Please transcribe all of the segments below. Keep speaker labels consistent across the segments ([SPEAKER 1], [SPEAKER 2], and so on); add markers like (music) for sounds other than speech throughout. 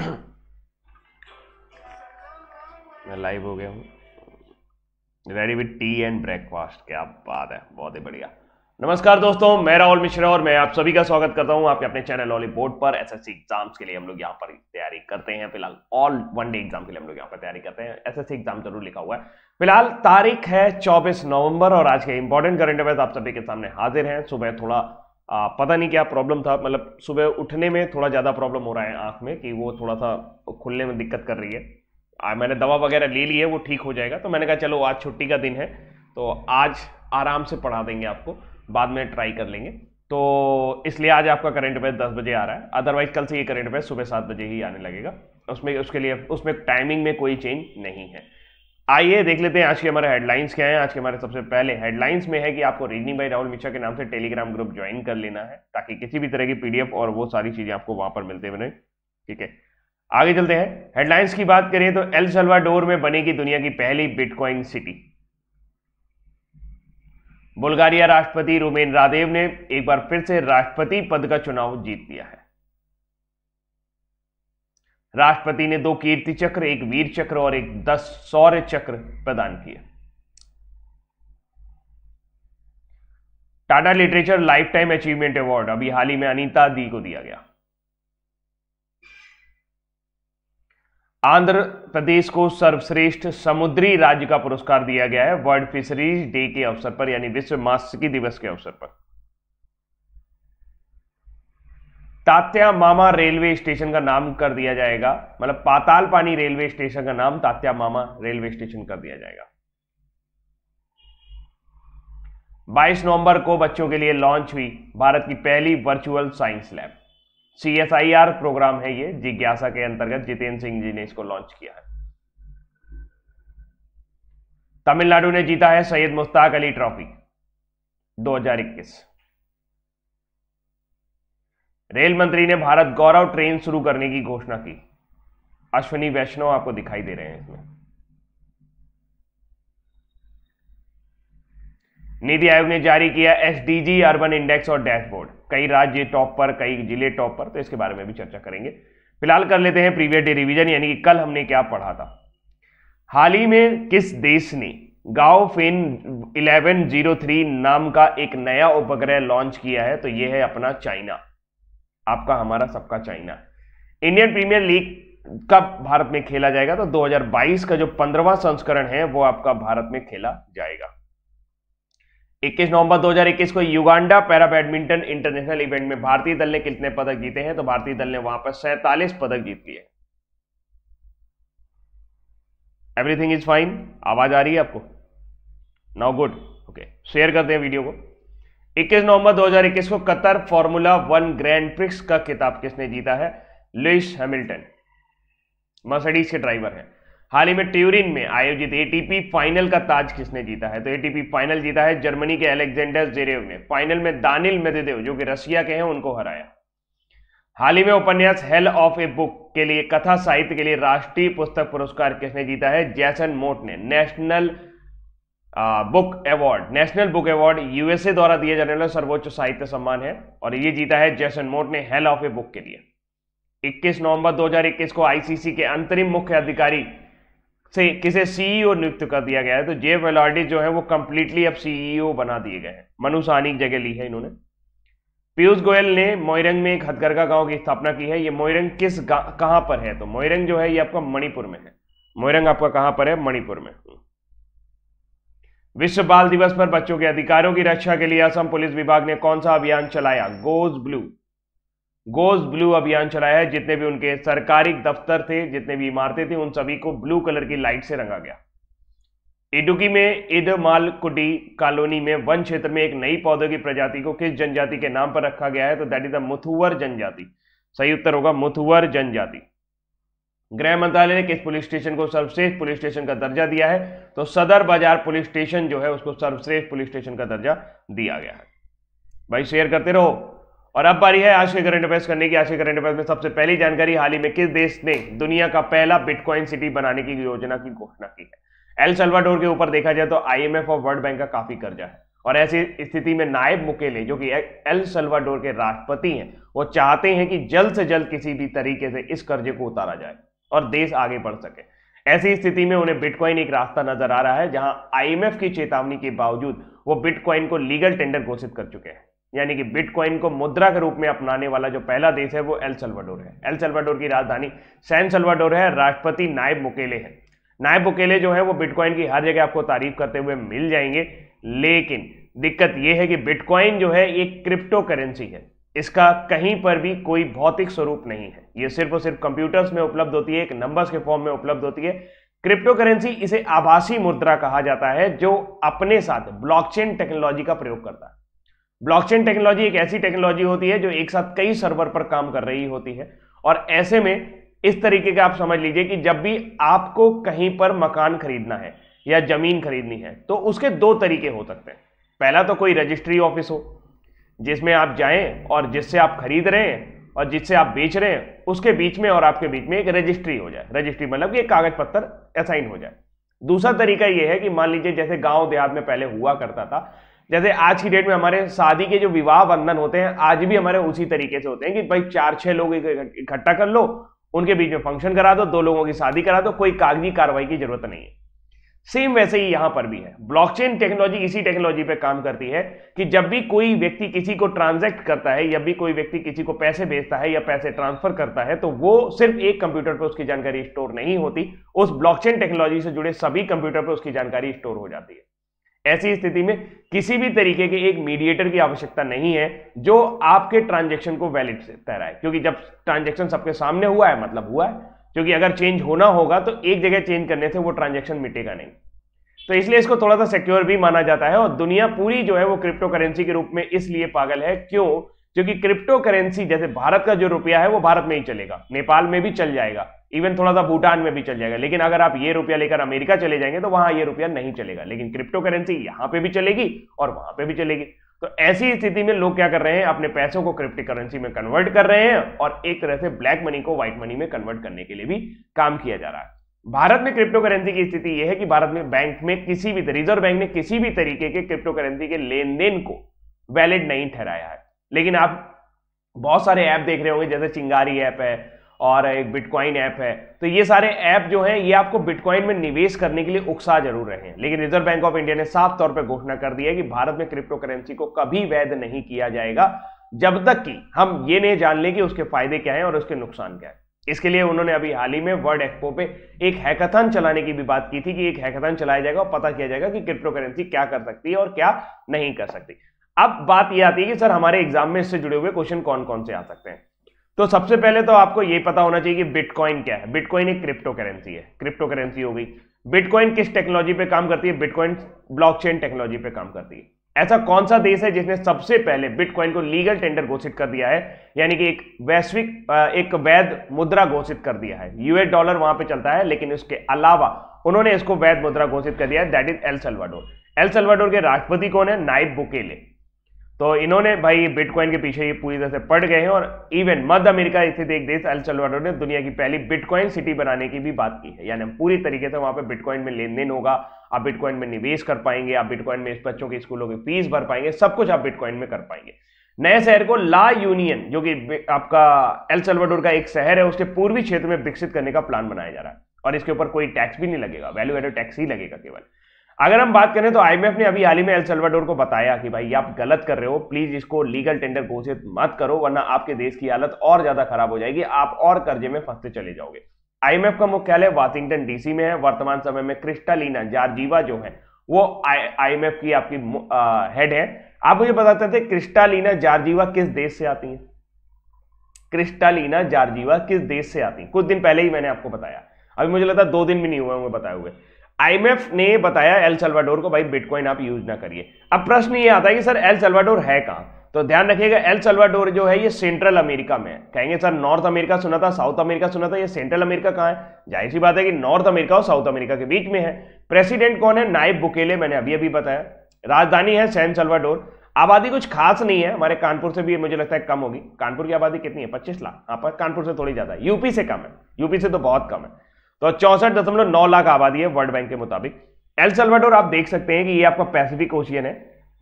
[SPEAKER 1] मैं लाइव हो गया हूँ ready with tea and breakfast क्या बात है बहुत ही बढ़िया नमस्कार दोस्तों मैं राहुल मिश्रा और मैं आप सभी का स्वागत करता हूं आपके अपने चैनल ऑली बोर्ड पर एसएससी एग्जाम्स के लिए हम लोग यहाँ पर तैयारी करते हैं फिलहाल ऑल वन डे एग्जाम के लिए हम लोग यहाँ पर तैयारी करते हैं एसएससी एग्जाम जरूर लिखा हुआ है फिलहाल तारीख है 24 नवंबर और आज के इंपॉर्टेंट करंट अफेयर आप सभी के सामने हाजिर है सुबह थोड़ा आ, पता नहीं क्या प्रॉब्लम था मतलब सुबह उठने में थोड़ा ज़्यादा प्रॉब्लम हो रहा है आँख में कि वो थोड़ा सा खुलने में दिक्कत कर रही है आ, मैंने दवा वगैरह ले ली है वो ठीक हो जाएगा तो मैंने कहा चलो आज छुट्टी का दिन है तो आज आराम से पढ़ा देंगे आपको बाद में ट्राई कर लेंगे तो इसलिए आज आपका करंट अफेयर दस बजे आ रहा है अदरवाइज कल से ये करंट अफेयर सुबह सात बजे ही आने लगेगा उसमें उसके लिए उसमें टाइमिंग में कोई चेंज नहीं है आइए देख लेते हैं आज के हमारे हेडलाइंस क्या है आज के हमारे सबसे पहले हेडलाइंस में है कि आपको रजनी भाई राहुल मिश्रा के नाम से टेलीग्राम ग्रुप ज्वाइन कर लेना है ताकि किसी भी तरह की पीडीएफ और वो सारी चीजें आपको वहां पर मिलते बने ठीक है आगे चलते हैं हेडलाइंस की बात करें तो एल सल्वाडोर में बनेगी दुनिया की पहली बिटकॉइन सिटी बुल्गारिया राष्ट्रपति रोमेन रादेव ने एक बार फिर से राष्ट्रपति पद का चुनाव जीत लिया है राष्ट्रपति ने दो कीर्ति चक्र एक वीर चक्र और एक दस सौर्य चक्र प्रदान किए Tata literature lifetime achievement award अभी हाल ही में अनीता दी को दिया गया आंध्र प्रदेश को सर्वश्रेष्ठ समुद्री राज्य का पुरस्कार दिया गया है वर्ल्ड फिशरीज डे के अवसर पर यानी विश्व मात्स्यिकी दिवस के अवसर पर तात्या मामा रेलवे स्टेशन का नाम कर दिया जाएगा मतलब पाताल पानी रेलवे स्टेशन का नाम तात्या मामा रेलवे स्टेशन कर दिया जाएगा 22 नवंबर को बच्चों के लिए लॉन्च हुई भारत की पहली virtual science lab CSIR program है ये जिज्ञासा के अंतर्गत जितेंद्र सिंह जी ने इसको लॉन्च किया है तमिलनाडु ने जीता है सैयद मुश्ताक अली ट्रॉफी इक्कीस रेल मंत्री ने भारत गौरव ट्रेन शुरू करने की घोषणा की अश्विनी वैष्णव आपको दिखाई दे रहे हैं इसमें नीति आयोग ने जारी किया एसडीजी अर्बन इंडेक्स और डैशबोर्ड कई राज्य टॉप पर कई जिले टॉप पर तो इसके बारे में भी चर्चा करेंगे फिलहाल कर लेते हैं प्रीवियस डे रिवीजन यानी कि कल हमने क्या पढ़ा था हाल ही में किस देश ने गाओ फेन इलेवन नाम का एक नया उपग्रह लॉन्च किया है तो यह है अपना चाइना आपका हमारा सबका चाइना इंडियन प्रीमियर लीग कब भारत में खेला जाएगा तो 2022 का जो पंद्रवा संस्करण है वो आपका भारत में खेला जाएगा 21 नवंबर 2021 को Uganda para badminton international event में भारतीय दल ने कितने पदक जीते हैं तो भारतीय दल ने वहां पर सैतालीस पदक जीत लिए एवरीथिंग इज फाइन आवाज आ रही है आपको नाउ गुड ओके शेयर करते हैं वीडियो को इक्कीस नवंबर 2021 को Qatar formula one grand prix का किताब किसने जीता है लुइस हैमिल्टन मर्सिडीज के ड्राइवर हैं हाल ही में ट्यूरिन में आयोजित एटीपी फाइनल का ताज किसने जीता है तो एटीपी फाइनल जीता है जर्मनी के एलेक्जेंडर जेरेव ने फाइनल में दानिल मेदेदेव जो कि रसिया के हैं उनको हराया हाल ही में उपन्यास हेल ऑफ ए बुक के लिए कथा साहित्य के लिए राष्ट्रीय पुस्तक पुरस्कार किसने जीता है जैसन मोट ने national book award national book award USA द्वारा दिया जाने वाला सर्वोच्च साहित्य सम्मान है और ये जीता है जैसन मोट ने हेल ऑफ ए बुक के लिए 21 नवंबर 2021 को आईसीसी के अंतरिम मुख्य अधिकारी से किसे सीईओ e नियुक्त कर दिया गया है तो जेब वेलॉर्डी जो है वो कंप्लीटली अब सीईओ e बना दिए गए हैं मनु सानी जगह ली है इन्होंने पीयूष गोयल ने मोयरंग में एक हथगरगा गांव की स्थापना की है ये मोयरंग किस कहां पर है तो मोयरंग जो है ये आपका मणिपुर में है मोयरंग आपका कहां पर है मणिपुर में विश्व बाल दिवस पर बच्चों के अधिकारों की रक्षा के लिए असम पुलिस विभाग ने कौन सा अभियान चलाया गोज ब्लू गोज ब्लू अभियान चलाया है जितने भी उनके सरकारी दफ्तर थे जितने भी इमारतें थी उन सभी को ब्लू कलर की लाइट से रंगा गया इडुकी में इद मालकुटी कॉलोनी में वन क्षेत्र में एक नई पौधे की प्रजाति को किस जनजाति के नाम पर रखा गया है तो दैट इज द मुथुवर जनजाति सही उत्तर होगा मुथुवर जनजाति गृह मंत्रालय ने किस पुलिस स्टेशन को सर्वश्रेष्ठ पुलिस स्टेशन का दर्जा दिया है तो सदर बाजार पुलिस स्टेशन जो है उसको सर्वश्रेष्ठ पुलिस स्टेशन का दर्जा दिया गया है भाई शेयर करते रहो और अब बारी है आज के करंट अफेयर्स करने की आज के करंट अफेयर्स में सबसे पहली जानकारी हाल ही में किस देश ने दुनिया का पहला बिटकॉइन सिटी बनाने की योजना की घोषणा की है एल सल्वाडोर के ऊपर देखा जाए तो आईएमएफ और वर्ल्ड बैंक का काफी कर्जा है और ऐसी स्थिति में नायब मुकेले जो कि एल सल्वाडोर के राष्ट्रपति हैं वो चाहते हैं कि जल्द से जल्द किसी भी तरीके से इस कर्जे को उतारा जाए और देश आगे बढ़ सके ऐसी स्थिति में उन्हें बिटकॉइन एक रास्ता नजर आ रहा है जहां आईएमएफ की चेतावनी के बावजूद वो बिटकॉइन को लीगल टेंडर घोषित कर चुके हैं यानी कि बिटकॉइन को मुद्रा के रूप में अपनाने वाला जो पहला देश है वो एल सल्वाडोर है एल सल्वाडोर की राजधानी सैन सल्वाडोर है राष्ट्रपति नायब मुकेले है नायब मुकेले जो है वो बिटकॉइन की हर जगह आपको तारीफ करते हुए मिल जाएंगे लेकिन दिक्कत यह है कि बिटकॉइन जो है एक क्रिप्टो करेंसी है इसका कहीं पर भी कोई भौतिक स्वरूप नहीं है यह सिर्फ और सिर्फ कंप्यूटर्स में उपलब्ध होती है एक नंबर्स के फॉर्म में उपलब्ध होती है क्रिप्टो करेंसी इसे आभासी मुद्रा कहा जाता है जो अपने साथ ब्लॉकचेन टेक्नोलॉजी का प्रयोग करता है ब्लॉकचेन टेक्नोलॉजी एक ऐसी टेक्नोलॉजी होती है जो एक साथ कई सर्वर पर काम कर रही होती है और ऐसे में इस तरीके का आप समझ लीजिए कि जब भी आपको कहीं पर मकान खरीदना है या जमीन खरीदनी है तो उसके दो तरीके हो सकते हैं पहला तो कोई रजिस्ट्री ऑफिस हो जिसमें आप जाएं और जिससे आप खरीद रहे हैं और जिससे आप बेच रहे हैं उसके बीच में और आपके बीच में एक रजिस्ट्री हो जाए रजिस्ट्री मतलब कि कागज पत्र असाइन हो जाए दूसरा तरीका यह है कि मान लीजिए जैसे गांव देहात में पहले हुआ करता था जैसे आज की डेट में हमारे शादी के जो विवाह बंधन होते हैं आज भी हमारे उसी तरीके से होते हैं कि भाई चार छह लोग इकट्ठा कर लो उनके बीच में फंक्शन करा दो दो लोगों की शादी करा दो कोई कागजी कार्रवाई की जरूरत नहीं है सेम वैसे ही यहां पर भी है ब्लॉकचेन टेक्नोलॉजी इसी टेक्नोलॉजी पे काम करती है कि जब भी कोई व्यक्ति किसी को ट्रांजैक्ट करता है या भी कोई व्यक्ति किसी को पैसे भेजता है या पैसे ट्रांसफर करता है तो वो सिर्फ एक कंप्यूटर पे उसकी जानकारी स्टोर नहीं होती उस ब्लॉकचेन टेक्नोलॉजी से जुड़े सभी कंप्यूटर पर उसकी जानकारी स्टोर हो जाती है ऐसी स्थिति में किसी भी तरीके के एक मीडिएटर की आवश्यकता नहीं है जो आपके ट्रांजेक्शन को वैलिड तहराए क्योंकि जब ट्रांजेक्शन सबके सामने हुआ है मतलब हुआ है क्योंकि अगर चेंज होना होगा तो एक जगह चेंज करने से वो ट्रांजेक्शन मिटेगा नहीं तो इसलिए इसको थोड़ा सा सिक्योर भी माना जाता है और दुनिया पूरी जो है वो क्रिप्टो करेंसी के रूप में इसलिए पागल है क्यों क्योंकि क्रिप्टो करेंसी जैसे भारत का जो रुपया है वो भारत में ही चलेगा नेपाल में भी चल जाएगा इवन थोड़ा सा भूटान में भी चल जाएगा लेकिन अगर आप ये रुपया लेकर अमेरिका चले जाएंगे तो वहां ये रुपया नहीं चलेगा लेकिन क्रिप्टो करेंसी यहां पर भी चलेगी और वहां पर भी चलेगी तो ऐसी स्थिति में लोग क्या कर रहे हैं अपने पैसों को क्रिप्टो करेंसी में कन्वर्ट कर रहे हैं और एक तरह से ब्लैक मनी को व्हाइट मनी में कन्वर्ट करने के लिए भी काम किया जा रहा है भारत में क्रिप्टो करेंसी की स्थिति यह है कि भारत में बैंक में किसी भी रिजर्व बैंक ने किसी भी तरीके के क्रिप्टो करेंसी के लेन देन को वैलिड नहीं ठहराया है लेकिन आप बहुत सारे ऐप देख रहे होंगे जैसे चिंगारी ऐप है और एक बिटकॉइन ऐप है तो ये सारे ऐप जो हैं ये आपको बिटकॉइन में निवेश करने के लिए उकसा जरूर रहे हैं लेकिन रिजर्व बैंक ऑफ इंडिया ने साफ तौर पर घोषणा कर दी है कि भारत में क्रिप्टो करेंसी को कभी वैध नहीं किया जाएगा जब तक कि हम ये नहीं जान लें कि उसके फायदे क्या हैं और उसके नुकसान क्या है इसके लिए उन्होंने अभी हाल ही में वर्ल्ड एक्सपो पे एक हैकथन चलाने की भी बात की थी कि एक हैकथन चलाया जाएगा और पता किया जाएगा कि क्रिप्टो करेंसी क्या कर सकती है और क्या नहीं कर सकती अब बात यह आती है कि सर हमारे एग्जाम में इससे जुड़े हुए क्वेश्चन कौन कौन से आ सकते हैं तो सबसे पहले तो आपको ये पता होना चाहिए कि बिटकॉइन क्या है बिटकॉइन एक क्रिप्टो करेंसी है क्रिप्टो करेंसी हो गई बिटकॉइन किस टेक्नोलॉजी पे काम करती है बिटकॉइन ब्लॉकचेन टेक्नोलॉजी पे काम करती है ऐसा कौन सा देश है जिसने सबसे पहले बिटकॉइन को लीगल टेंडर घोषित कर दिया है यानी कि एक वैश्विक एक वैध मुद्रा घोषित कर दिया है यूएस डॉलर वहां पे चलता है लेकिन उसके अलावा उन्होंने इसको वैध मुद्रा घोषित कर दिया है that is El Salvador El Salvador के राष्ट्रपति कौन है नाइब बुकेले तो इन्होंने भाई बिटकॉइन के पीछे ये पूरी तरह से पड़ गए हैं और इवन मध्य अमेरिका स्थित एक देश अल सल्वाडोर ने दुनिया की पहली बिटकॉइन सिटी बनाने की भी बात की है यानी पूरी तरीके से वहां पे बिटकॉइन में लेन देन होगा आप बिटकॉइन में निवेश कर पाएंगे आप बिटकॉइन में बच्चों के स्कूलों की फीस भर पाएंगे सब कुछ आप बिटकॉइन में कर पाएंगे नए शहर को ला यूनियन जो कि आपका एल सल्वाडोर का एक शहर है उसके पूर्वी क्षेत्र में विकसित करने का प्लान बनाया जा रहा है और इसके ऊपर कोई टैक्स भी नहीं लगेगा वैल्यू एडेड टैक्स ही लगेगा केवल अगर हम बात करें तो आईएमएफ ने अभी हाल ही में एल सल्वाडोर को बताया कि भाई आप गलत कर रहे हो प्लीज इसको लीगल टेंडर घोषित मत करो वरना आपके देश की हालत और ज्यादा खराब हो जाएगी आप और कर्जे में फंसते चले जाओगे आईएमएफ का मुख्यालय वाशिंगटन डीसी में है वर्तमान समय में क्रिस्टालीना जारजीवा जो है वो आईएमएफ की आपकी आ, हेड है आप मुझे बताते थे क्रिस्टालीना जारजीवा किस देश से आती है क्रिस्टालीना जारजीवा किस देश से आती है कुछ दिन पहले ही मैंने आपको बताया अभी मुझे लगता है दो दिन भी नहीं हुए बताए हुए आईएमएफ ने बताया एल सल्वाडोर को भाई बिटकॉइन आप यूज ना करिए अब प्रश्न ये आता है कि सर एल सल्वाडोर है कहां तो ध्यान रखिएगा एल सल्वाडोर जो है ये सेंट्रल अमेरिका में है कहेंगे सर नॉर्थ अमेरिका सुना था साउथ अमेरिका सुना था ये सेंट्रल अमेरिका कहां है जाहिर सी बात है कि नॉर्थ अमेरिका और साउथ अमेरिका के बीच में है प्रेसिडेंट कौन है नाइब बुकेले मैंने अभी अभी बताया राजधानी है सैन सल्वाडोर आबादी कुछ खास नहीं है हमारे कानपुर से भी मुझे लगता है कम होगी कानपुर की आबादी कितनी है पच्चीस लाख हाँ पर कानपुर से थोड़ी ज़्यादा है यूपी से कम है यूपी से तो बहुत कम है तो चौसठ दशमलव नौ लाख आबादी है वर्ल्ड बैंक के मुताबिक एल सल्वाडोर आप देख सकते हैं कि ये आपका पैसिफिक ओशियन है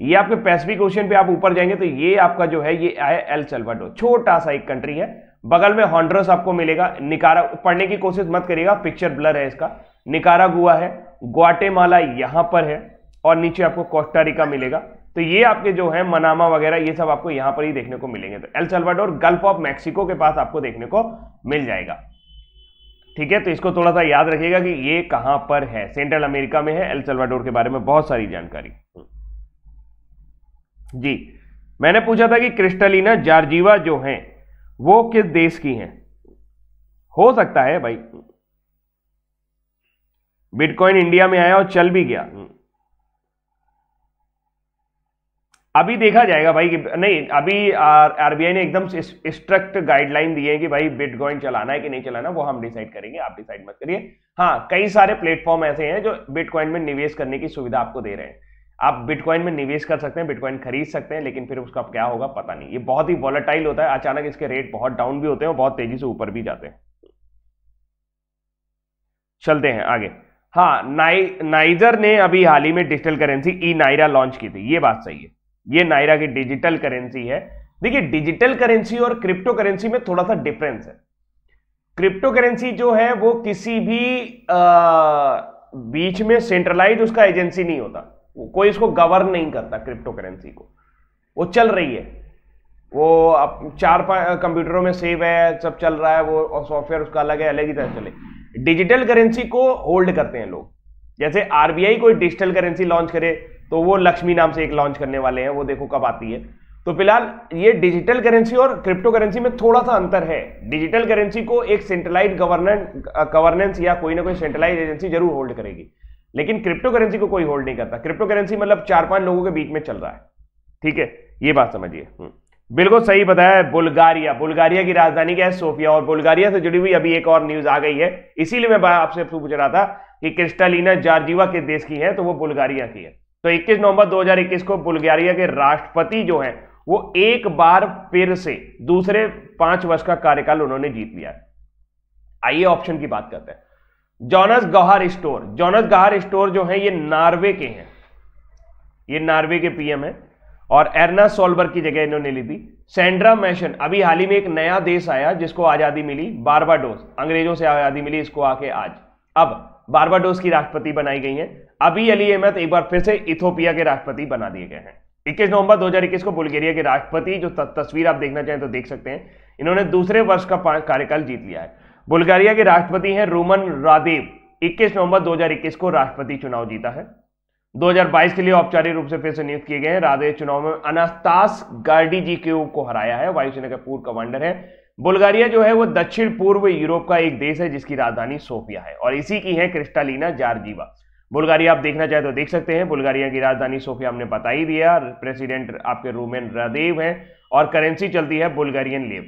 [SPEAKER 1] ये आपके पैसिफिक ओशियन पे आप ऊपर जाएंगे तो ये आपका जो है ये आए एल सल्वाडोर छोटा सा एक कंट्री है बगल में हॉन्ड्रस आपको मिलेगा निकारा पढ़ने की कोशिश मत करिएगा पिक्चर ब्लर है इसका निकारा गुआ है ग्वाटेमाला यहां पर है और नीचे आपको कोस्टारिका मिलेगा तो ये आपके जो है मनामा वगैरह ये सब आपको यहां पर ही देखने को मिलेंगे तो El Salvador Gulf of Mexico के पास आपको देखने को मिल जाएगा ठीक है तो इसको थोड़ा सा याद रखिएगा कि ये कहां पर है सेंट्रल अमेरिका में है एल सल्वाडोर के बारे में बहुत सारी जानकारी हम्म। जी मैंने पूछा था कि क्रिस्टलिना जार्जीवा जो हैं वो किस देश की हैं हो सकता है भाई बिटकॉइन इंडिया में आया और चल भी गया अभी देखा जाएगा भाई कि नहीं अभी आरबीआई ने एकदम स्ट्रक्ट गाइडलाइन दी है कि भाई बिटकॉइन चलाना है कि नहीं चलाना वो हम डिसाइड करेंगे आप डिसाइड मत करिए हाँ कई सारे प्लेटफॉर्म ऐसे हैं जो बिटकॉइन में निवेश करने की सुविधा आपको दे रहे हैं आप बिटकॉइन में निवेश कर सकते हैं बिटकॉइन खरीद सकते हैं लेकिन फिर उसका क्या होगा पता नहीं ये बहुत ही वॉलेटाइल होता है अचानक इसके रेट बहुत डाउन भी होते हैं और बहुत तेजी से ऊपर भी जाते हैं चलते हैं आगे हाँ नाइ नाइजर ने अभी हाल ही में digital currency eNaira launch की थी ये बात सही है ये नायरा की डिजिटल करेंसी है देखिए डिजिटल करेंसी और क्रिप्टो करेंसी में थोड़ा सा डिफरेंस है क्रिप्टो करेंसी जो है वो किसी भी आ, बीच में सेंट्रलाइज उसका एजेंसी नहीं होता कोई इसको गवर्न नहीं करता क्रिप्टो करेंसी को वो चल रही है वो अब चार कंप्यूटरों में सेव है सब चल रहा है वो सॉफ्टवेयर उसका अलग है अलग ही तरह चले डिजिटल करेंसी को होल्ड करते हैं लोग जैसे आरबीआई कोई डिजिटल करेंसी लॉन्च करे तो वो लक्ष्मी नाम से एक लॉन्च करने वाले हैं वो देखो कब आती है तो फिलहाल ये डिजिटल करेंसी और क्रिप्टो करेंसी में थोड़ा सा अंतर है डिजिटल करेंसी को एक सेंट्रलाइज गवर्नेंस गवर्नेंस या कोई ना कोई सेंट्रलाइज एजेंसी जरूर होल्ड करेगी लेकिन क्रिप्टो करेंसी को कोई होल्ड नहीं करता क्रिप्टो करेंसी मतलब चार पांच लोगों के बीच में चल रहा है ठीक है ये बात समझिए हम्म। बिल्कुल सही बताया बुल्गारिया बुल्गारिया की राजधानी क्या है सोफिया और बुल्गारिया से जुड़ी हुई अभी एक और न्यूज आ गई है इसीलिए मैं आपसे पूछ रहा था कि क्रिस्टालीना जार्जीवा किस देश की है तो वो बुल्गारिया की है तो 21 नवंबर 2021 को बुल्गारिया के राष्ट्रपति जो है वो एक बार फिर से दूसरे पांच वर्ष का कार्यकाल उन्होंने जीत लिया है आइए ऑप्शन की बात करते हैं Jonas Gahr Store Jonas Gahr Store जो है ये नार्वे के हैं ये नार्वे के पीएम है और एरना सोलबर्ग की जगह इन्होंने ली थी सेंड्रा मैशन अभी हाल ही में एक नया देश आया जिसको आजादी मिली बारबाडोस अंग्रेजों से आजादी मिली इसको आके आज अब बारबाडोस की राष्ट्रपति बनाई गई हैं अभी अली अहमद एक बार फिर से इथोपिया के राष्ट्रपति बना दिए गए हैं 21 नवंबर 2021 को बुल्गेरिया के राष्ट्रपति जो तस्वीर आप देखना चाहें तो देख सकते हैं इन्होंने दूसरे वर्ष का कार्यकाल जीत लिया है बुल्गारिया के राष्ट्रपति हैं रोमन रादेव 21 नवंबर 2021 को राष्ट्रपति चुनाव जीता है 2022 के लिए औपचारिक रूप से फिर से नियुक्त किए गए हैं राधे चुनाव में अनास्तास गार्डी जी के को हराया है वायुसेना के पूर्व कमांडर है बुल्गारिया जो है वो दक्षिण पूर्व यूरोप का एक देश है जिसकी राजधानी सोफिया है और इसी की है क्रिस्टालीना जार्जीवा बुल्गारिया आप देखना चाहे तो देख सकते हैं बुल्गारिया की राजधानी सोफिया हमने बता ही दिया प्रेसिडेंट आपके रोमेन रादेव हैं और करेंसी चलती है बुल्गारियन लेव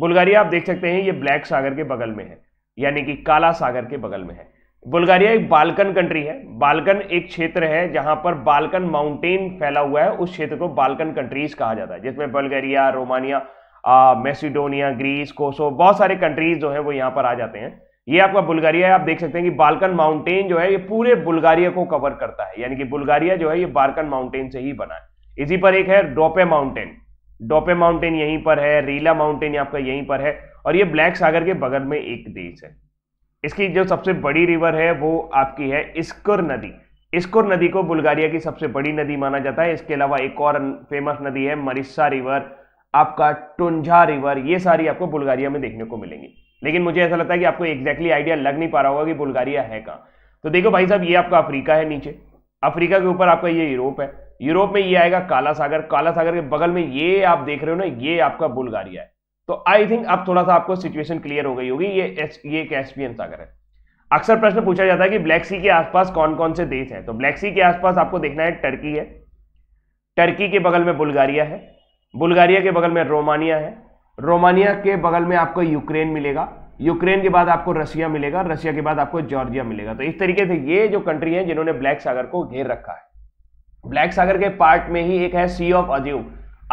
[SPEAKER 1] बुल्गारिया आप देख सकते हैं ये ब्लैक सागर के बगल में है यानी कि काला सागर के बगल में है बुल्गारिया एक बाल्कन कंट्री है बाल्कन एक क्षेत्र है जहां पर बाल्कन माउंटेन फैला हुआ है उस क्षेत्र को बाल्कन कंट्रीज कहा जाता है जिसमें बुल्गारिया रोमानिया मैसिडोनिया ग्रीस कोसो बहुत सारे कंट्रीज जो है वो यहाँ पर आ जाते हैं ये आपका बुल्गारिया है आप देख सकते हैं कि बालकन माउंटेन जो है ये पूरे बुल्गारिया को कवर करता है यानी कि बुल्गारिया जो है ये बालकन माउंटेन से ही बना है इसी पर एक है डोपे माउंटेन डोपे माउंटेन यहीं पर है रीला माउंटेन आपका यहीं पर है और ये ब्लैक सागर के बगल में एक देश है इसकी जो सबसे बड़ी रिवर है वो आपकी है इस्कुर नदी इस्कुर नदी को बुल्गारिया की सबसे बड़ी नदी माना जाता है इसके अलावा एक और फेमस नदी है मरिस्सा रिवर आपका टुंझा रिवर ये सारी आपको बुल्गारिया में देखने को मिलेंगी लेकिन मुझे ऐसा लगता है कि आपको एग्जैक्टली आइडिया लग नहीं पा रहा होगा कि बुल्गारिया है कहाँ तो देखो भाई साहब ये आपका अफ्रीका है नीचे अफ्रीका के ऊपर आपका ये यूरोप है यूरोप में ये आएगा काला सागर काला सागर के बगल में ये आप देख रहे हो ना ये आपका बुल्गारिया है तो आई थिंक अब थोड़ा सा आपको सिचुएशन क्लियर हो गई होगी ये एस, ये कैस्पियन सागर है अक्सर प्रश्न पूछा जाता है कि ब्लैक सी के आसपास कौन कौन से देश हैं तो ब्लैक सी के आसपास आपको देखना है टर्की है टर्की के बगल में बुल्गारिया है बुल्गारिया के बगल में रोमानिया है रोमानिया के बगल में आपको यूक्रेन मिलेगा यूक्रेन के बाद आपको रसिया मिलेगा रशिया के बाद आपको जॉर्जिया मिलेगा तो इस तरीके से ये जो कंट्री है जिन्होंने ब्लैक सागर को घेर रखा है ब्लैक सागर के पार्ट में ही एक है सी ऑफ अजोव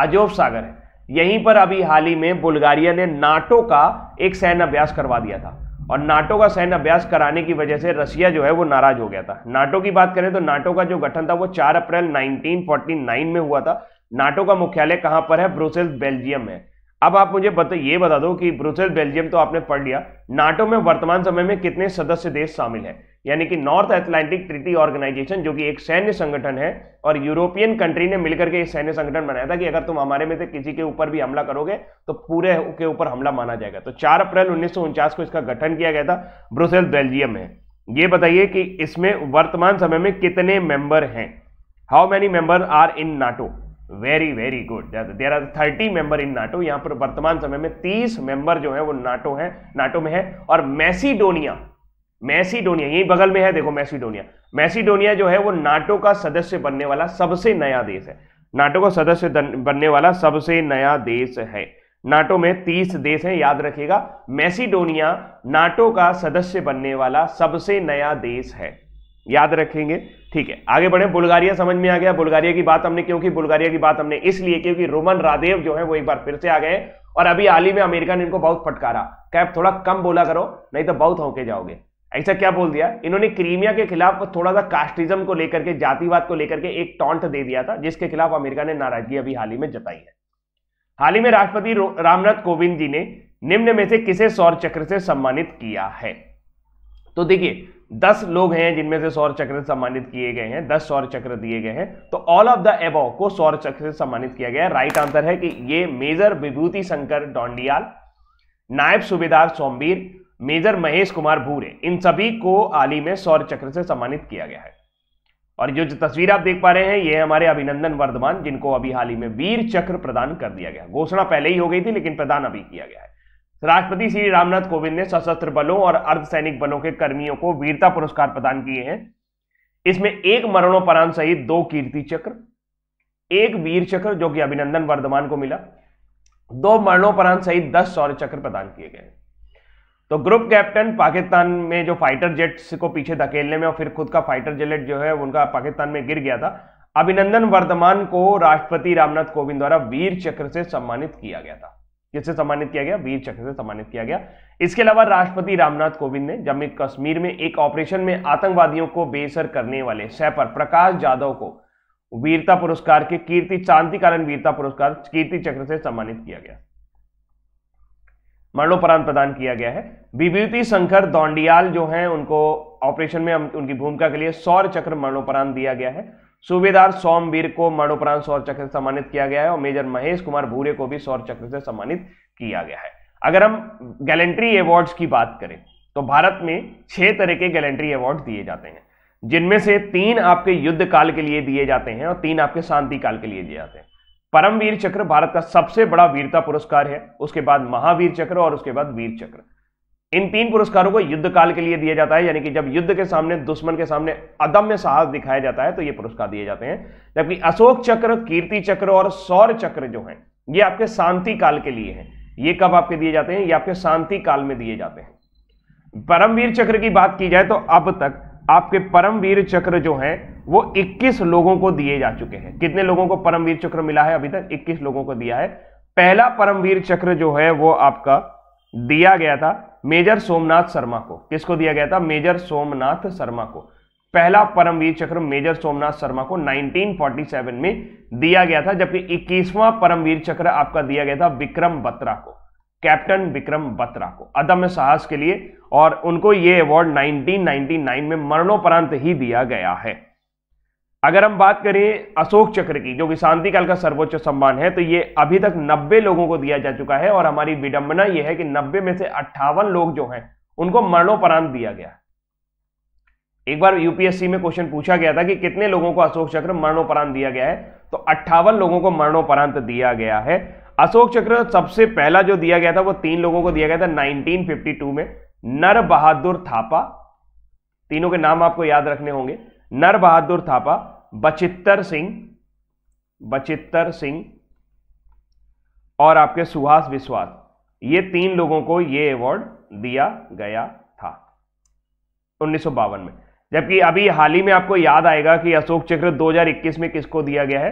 [SPEAKER 1] अजोव सागर है यहीं पर अभी हाल ही में बुल्गारिया ने नाटो का एक सैन्य अभ्यास करवा दिया था और नाटो का सैन्य अभ्यास कराने की वजह से रशिया जो है वो नाराज हो गया था नाटो की बात करें तो नाटो का जो गठन था वो 4 अप्रैल 1949 में हुआ था नाटो का मुख्यालय कहां पर है ब्रुसेल्स बेल्जियम में अब आप मुझे बता ये बता दो कि ब्रुसेल्स बेल्जियम तो आपने पढ़ लिया नाटो में वर्तमान समय में कितने सदस्य देश शामिल है यानी कि नॉर्थ एटलांटिक ट्रिटी ऑर्गेनाइजेशन जो कि एक सैन्य संगठन है और यूरोपियन कंट्री ने मिलकर के सैन्य संगठन बनाया था कि अगर तुम हमारे में से किसी के ऊपर भी हमला करोगे तो पूरे के ऊपर हमला माना जाएगा तो चार अप्रैल उन्नीस को इसका गठन किया गया था ब्रुसेल बेल्जियम में ये बताइए कि इसमें वर्तमान समय में कितने मेंबर हैं how many member are in NATO very very good there are thirty member in NATO यहां पर वर्तमान समय में तीस मेंबर जो है वो नाटो है नाटो में है और मैसीडोनिया मैसीडोनिया यही बगल में है देखो मैसीडोनिया मैसीडोनिया जो है वो नाटो का सदस्य बनने वाला सबसे नया देश है नाटो का सदस्य बनने वाला सबसे नया देश है नाटो में तीस देश हैं याद रखिएगा मैसीडोनिया नाटो का सदस्य बनने वाला सबसे नया देश है याद रखेंगे ठीक है आगे बढ़े बुल्गारिया समझ में आ गया बुल्गारिया की बात हमने क्योंकि बुल्गारिया की बात हमने इसलिए क्योंकि रोमन रादेव जो है वो एक बार फिर से आ गए और अभी हाल ही में अमेरिका ने इनको बहुत फटकारा कैप थोड़ा कम बोला करो नहीं तो बहुत होके जाओगे ऐसा क्या बोल दिया इन्होंने क्रीमिया के खिलाफ थोड़ा सा कास्टिज्म को लेकर के जातिवाद को लेकर के एक टॉन्ट दे दिया था जिसके खिलाफ अमेरिका ने नाराजगी अभी हाल ही में जताई है हाल ही में राष्ट्रपति रामनाथ कोविंद जी ने निम्न में से किसे सौर चक्र से सम्मानित किया है तो देखिए दस लोग हैं जिनमें से सौर चक्र सम्मानित किए गए हैं दस सौर चक्र दिए गए हैं तो ऑल ऑफ द एबो को सौर चक्र से सम्मानित किया गया है राइट आंसर है कि ये मेजर विभूति शंकर डोंडियाल नायब सुबेदार सोमबीर मेजर महेश कुमार भूरे इन सभी को आली में सौर चक्र से सम्मानित किया गया है और जो तस्वीर आप देख पा रहे हैं ये हमारे अभिनंदन वर्धमान जिनको अभी हाल ही में वीर चक्र प्रदान कर दिया गया घोषणा पहले ही हो गई थी लेकिन प्रदान अभी किया गया है राष्ट्रपति श्री रामनाथ कोविंद ने सशस्त्र बलों और अर्धसैनिक बलों के कर्मियों को वीरता पुरस्कार प्रदान किए हैं इसमें एक मरणोपरांत सहित दो कीर्ति चक्र एक वीर चक्र जो कि अभिनंदन वर्धमान को मिला दो मरणोपरांत सहित दस शौर्य चक्र प्रदान किए गए तो ग्रुप कैप्टन पाकिस्तान में जो फाइटर जेट्स को पीछे धकेलने में और फिर खुद का फाइटर जेट जो है उनका पाकिस्तान में गिर गया था अभिनंदन वर्धमान को राष्ट्रपति रामनाथ कोविंद द्वारा वीर चक्र से सम्मानित किया गया था किससे सम्मानित किया गया वीर चक्र से सम्मानित किया गया इसके अलावा राष्ट्रपति रामनाथ कोविंद ने जम्मू कश्मीर में एक ऑपरेशन में आतंकवादियों को बेसर करने वाले सैपर प्रकाश जाधव को वीरता पुरस्कार के कीर्ति शांति कारण वीरता पुरस्कार कीर्ति चक्र से सम्मानित किया गया मरणोपरांत प्रदान किया गया है विभूति शंकर दौंडियाल जो हैं उनको ऑपरेशन में उनकी भूमिका के लिए सौर चक्र मरणोपरांत दिया गया है सूबेदार सोमवीर को मरणोपरांत सौर चक्र से सम्मानित किया गया है और मेजर महेश कुमार भूरे को भी सौर चक्र से सम्मानित किया गया है अगर हम गैलेंट्री अवार्ड्स की बात करें तो भारत में छह तरह के गैलेंट्री अवार्ड दिए जाते हैं जिनमें से तीन आपके युद्ध काल के लिए दिए जाते हैं और तीन आपके शांति काल के लिए दिए जाते हैं परमवीर चक्र भारत का सबसे बड़ा वीरता पुरस्कार है उसके बाद महावीर चक्र और उसके बाद वीर चक्र इन तीन पुरस्कारों को युद्ध काल के लिए दिया जाता है यानी कि जब युद्ध के सामने दुश्मन के सामने अदम्य साहस दिखाया जाता है तो ये पुरस्कार दिए जाते हैं जबकि अशोक चक्र कीर्ति चक्र और सौर चक्र जो है ये आपके शांति काल के लिए है ये कब आपके दिए जाते हैं ये आपके शांति काल में दिए जाते हैं परमवीर चक्र की बात की जाए तो अब तक आपके परमवीर चक्र जो है वो 21 लोगों को दिए जा चुके हैं कितने लोगों को परमवीर चक्र मिला है अभी तक 21 लोगों को दिया है पहला परमवीर चक्र जो है वो आपका दिया गया था मेजर सोमनाथ शर्मा को किसको दिया गया था मेजर सोमनाथ शर्मा को पहला परमवीर चक्र मेजर सोमनाथ शर्मा को 1947 में दिया गया था जबकि 21वां परमवीर चक्र आपका दिया गया था विक्रम बत्रा को कैप्टन विक्रम बत्रा को अदम्य साहस के लिए और उनको यह अवार्ड 1999 में मरणोपरांत ही दिया गया है अगर हम बात करें अशोक चक्र की जो कि शांति काल का सर्वोच्च सम्मान है तो ये अभी तक 90 लोगों को दिया जा चुका है और हमारी विडंबना यह है कि 90 में से अट्ठावन लोग जो हैं उनको मरणोपरांत दिया गया एक बार यूपीएससी में क्वेश्चन पूछा गया था कि कितने लोगों को अशोक चक्र मरणोपरांत दिया गया है तो अट्ठावन लोगों को मरणोपरांत दिया गया है अशोक चक्र सबसे पहला जो दिया गया था वो तीन लोगों को दिया गया था नाइनटीन में नर बहादुर थापा तीनों के नाम आपको याद रखने होंगे नर बहादुर थापा बचित्तर सिंह बचित्तर सिंह और आपके सुहास विश्वास ये तीन लोगों को ये अवार्ड दिया गया था उन्नीस में जबकि अभी हाल ही में आपको याद आएगा कि अशोक चक्र 2021 में किसको दिया गया है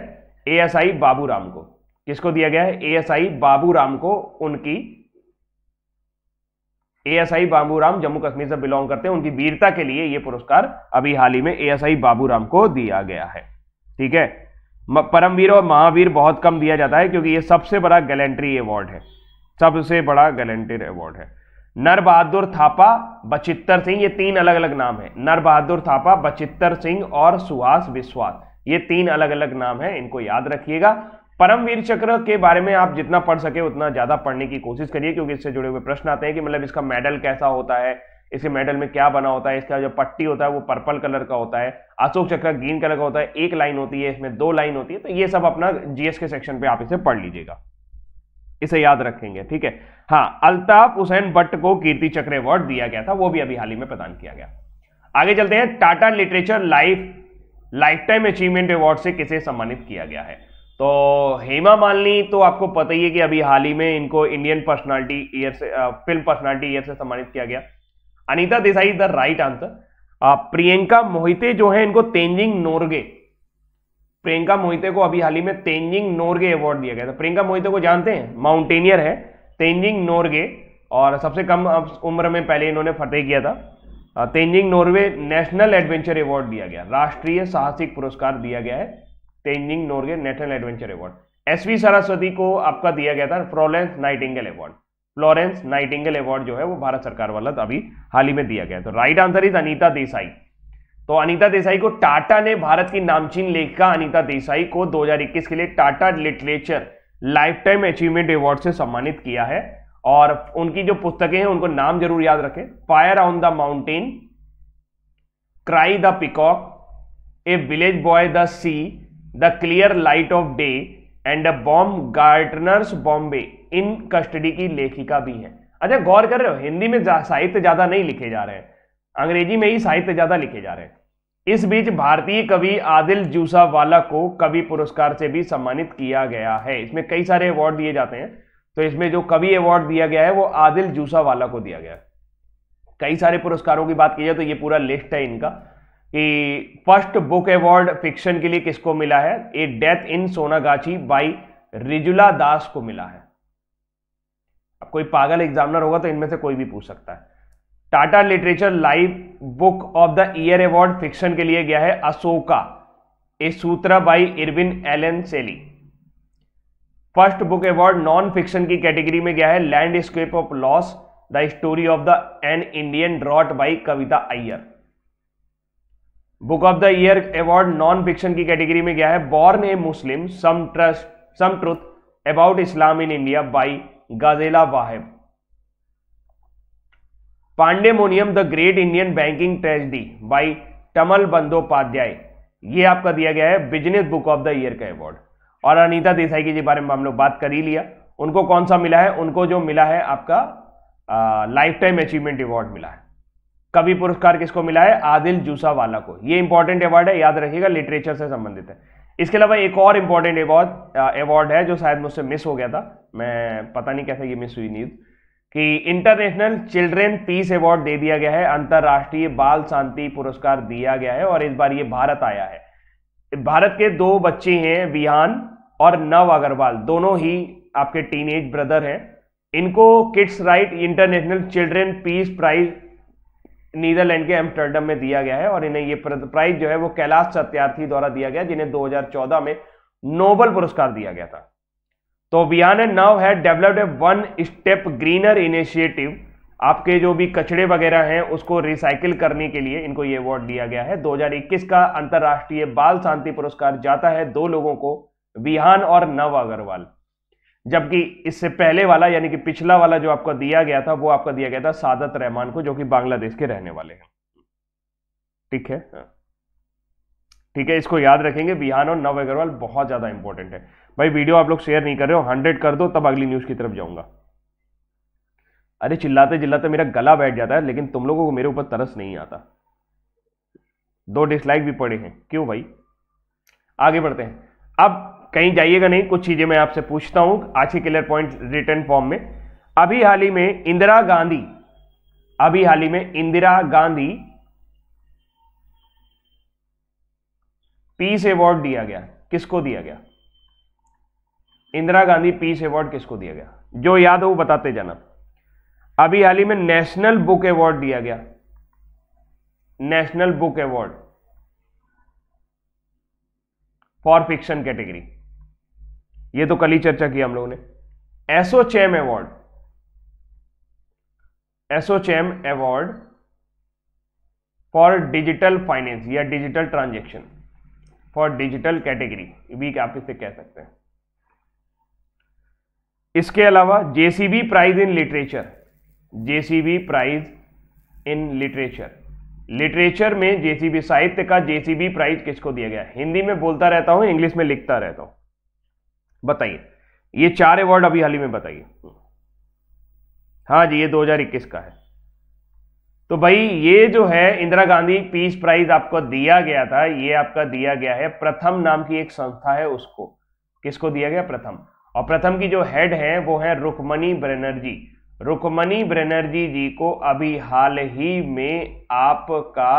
[SPEAKER 1] एएसआई बाबूराम को किसको दिया गया है एएसआई बाबूराम को उनकी एएसआई बाबूराम जम्मू कश्मीर से बिलोंग करते हैं उनकी वीरता के लिए यह पुरस्कार अभी हाल ही में एएसआई बाबूराम को दिया गया है ठीक है परमवीर और महावीर बहुत कम दिया जाता है क्योंकि यह सबसे बड़ा गैलेंट्री अवार्ड है सबसे बड़ा गैलेंट्री अवार्ड है नर बहादुर थापा बचित्तर सिंह ये तीन अलग अलग नाम है नर बहादुर थापा बचित्तर सिंह और सुहास विश्वास ये तीन अलग अलग नाम है इनको याद रखिएगा परमवीर चक्र के बारे में आप जितना पढ़ सके उतना ज्यादा पढ़ने की कोशिश करिए क्योंकि इससे जुड़े हुए प्रश्न आते हैं कि मतलब इसका मेडल कैसा होता है इसके मेडल में क्या बना होता है इसका जो पट्टी होता है वो पर्पल कलर का होता है अशोक चक्र ग्रीन कलर का होता है एक लाइन होती है इसमें दो लाइन होती है तो ये सब अपना जीएस के सेक्शन पे आप इसे पढ़ लीजिएगा इसे याद रखेंगे ठीक है हाँ अल्ताफ हुसैन भट्ट को कीर्ति चक्र अवार्ड दिया गया था वो भी अभी हाल ही में प्रदान किया गया आगे चलते हैं Tata literature life lifetime achievement award से किसे सम्मानित किया गया है तो हेमा मालिनी तो आपको पता ही है कि अभी हाल ही में इनको इंडियन पर्सनालिटी ईयर से फिल्म पर्सनालिटी ईयर से सम्मानित किया गया Anita Desai is the right answer Priyanka Mohite जो है इनको तेंजिंग नोरगे प्रियंका मोहिते को अभी हाल ही में तेंजिंग नोरगे अवार्ड दिया गया था तो प्रियंका मोहिते को जानते हैं माउंटेनियर है तेंजिंग नोरगे और सबसे कम उम्र में पहले इन्होंने फतेह किया था Tenzing Norgay national adventure award दिया गया राष्ट्रीय साहसिक पुरस्कार दिया गया है Tenzing Norgay national adventure award S V Saraswati को आपका दिया गया था Florence Nightingale award Florence Nightingale award जो है वो भारत सरकार वाला तो अभी हाल ही में दिया गया तो right answer is Anita Desai तो अनिता देसाई को टाटा ने भारत की नामचीन लेखिका अनिता देसाई को 2021 के लिए Tata literature lifetime achievement award से सम्मानित किया है और उनकी जो पुस्तकें हैं उनको नाम जरूर याद रखें fire on the mountain cry the peacock a village boy the sea the clear light of day and Baumgartner's Bombay in custody की लेखिका भी है अच्छा गौर कर रहे हो हिंदी में साहित्य ज्यादा नहीं लिखे जा रहे हैं अंग्रेजी में ही साहित्य ज्यादा लिखे जा रहे हैं इस बीच भारतीय कवि आदिल जूसा वाला को कवि पुरस्कार से भी सम्मानित किया गया है इसमें कई सारे अवार्ड दिए जाते हैं तो इसमें जो कवि अवार्ड दिया गया है वो आदिल जूसा वाला को दिया गया कई सारे पुरस्कारों की बात की जाए तो ये पूरा लिस्ट है इनका कि फर्स्ट बुक अवार्ड फिक्शन के लिए किसको मिला है a death in Sonagachi by Rijula Das को मिला है अब कोई पागल एग्जामिनर होगा तो इनमें से कोई भी पूछ सकता है Tata literature live book of the year award fiction के लिए गया है Ashoka a Sutra by Irwin Allan Sealy first book award non fiction की कैटेगरी में गया है landscape of loss the story of the an Indian drought by Kavitha Iyer book of the year award non fiction की category में गया है born a Muslim some trust some truth about Islam in India by Ghazala Wahab pandemonium the great Indian banking tragedy by Tamal Bandyopadhyay ये आपका दिया गया है business book of the year का अवार्ड और अनीता देसाई के बारे में हम लोग बात कर ही लिया उनको कौन सा मिला है उनको जो मिला है आपका लाइफ टाइम अचीवमेंट अवार्ड मिला है कवि पुरस्कार किसको मिला है आदिल जूसा वाला को ये इंपॉर्टेंट अवार्ड है याद रखिएगा लिटरेचर से संबंधित है इसके अलावा एक और इंपॉर्टेंट अवार्ड अवार्ड है जो शायद मुझसे मिस हो गया था मैं पता नहीं कैसे ये मिस हुई नीज कि इंटरनेशनल चिल्ड्रेन पीस अवार्ड दे दिया गया है अंतर्राष्ट्रीय बाल शांति पुरस्कार दिया गया है और इस बार ये भारत आया है भारत के दो बच्चे हैं विहान और नव अग्रवाल दोनों ही आपके टीन ब्रदर हैं इनको kids rights international children peace prize Netherland के एम्स्टर्डम में दिया गया है और इन्हें ये प्राइज जो है वो कैलाश सत्यार्थी द्वारा दिया गया जिन्हें 2014 में नोबल पुरस्कार दिया गया था तो बियान एंड नाउ है developed a one step greener initiative आपके जो भी कचड़े वगैरह हैं उसको रिसाइकिल करने के लिए इनको ये अवार्ड दिया गया है दो का अंतर्राष्ट्रीय बाल शांति पुरस्कार जाता है दो लोगों को विहान और नव अग्रवाल जबकि इससे पहले वाला यानी कि पिछला वाला जो आपका दिया गया था वो आपका दिया गया था सादत रहमान को जो कि बांग्लादेश के रहने वाले हैं ठीक है हाँ। ठीक है इसको याद रखेंगे बिहान और नव अग्रवाल बहुत ज्यादा इंपॉर्टेंट है भाई वीडियो आप लोग शेयर नहीं कर रहे हो हंड्रेड कर दो तब अगली न्यूज की तरफ जाऊंगा अरे चिल्लाते चिल्लाते मेरा गला बैठ जाता है लेकिन तुम लोगों को मेरे ऊपर तरस नहीं आता दो डिसलाइक भी पड़े हैं क्यों भाई आगे बढ़ते हैं अब कहीं जाइएगा नहीं कुछ चीज़ें मैं आपसे पूछता हूँ आज के क्लियर पॉइंट रिटर्न फॉर्म में अभी हाल ही में इंदिरा गांधी अभी हाल ही में इंदिरा गांधी पीस अवार्ड दिया गया किसको दिया गया इंदिरा गांधी पीस अवार्ड किसको दिया गया जो याद हो वो बताते जाना अभी हाल ही में नेशनल बुक अवार्ड दिया गया national book award for fiction category ये तो कल ही चर्चा की हम लोगों ने ASSOCHAM award ASSOCHAM award for digital finance या digital transaction for digital category भी आप इसे कह सकते हैं इसके अलावा JCB prize in literature JCB prize in literature literature में जेसीबी साहित्य का जेसीबी प्राइज किसको दिया गया हिंदी में बोलता रहता हूं इंग्लिश में लिखता रहता हूं बताइए ये चार अवार्ड अभी हाल ही में बताइए हाँ जी ये 2021 का है तो भाई ये जो है इंदिरा गांधी पीस प्राइज आपको दिया गया था ये आपका दिया गया है प्रथम नाम की एक संस्था है उसको किसको दिया गया प्रथम और प्रथम की जो हेड है वो है रुकमणी बनर्जी रुकमणी बनर्जी जी को अभी हाल ही में आपका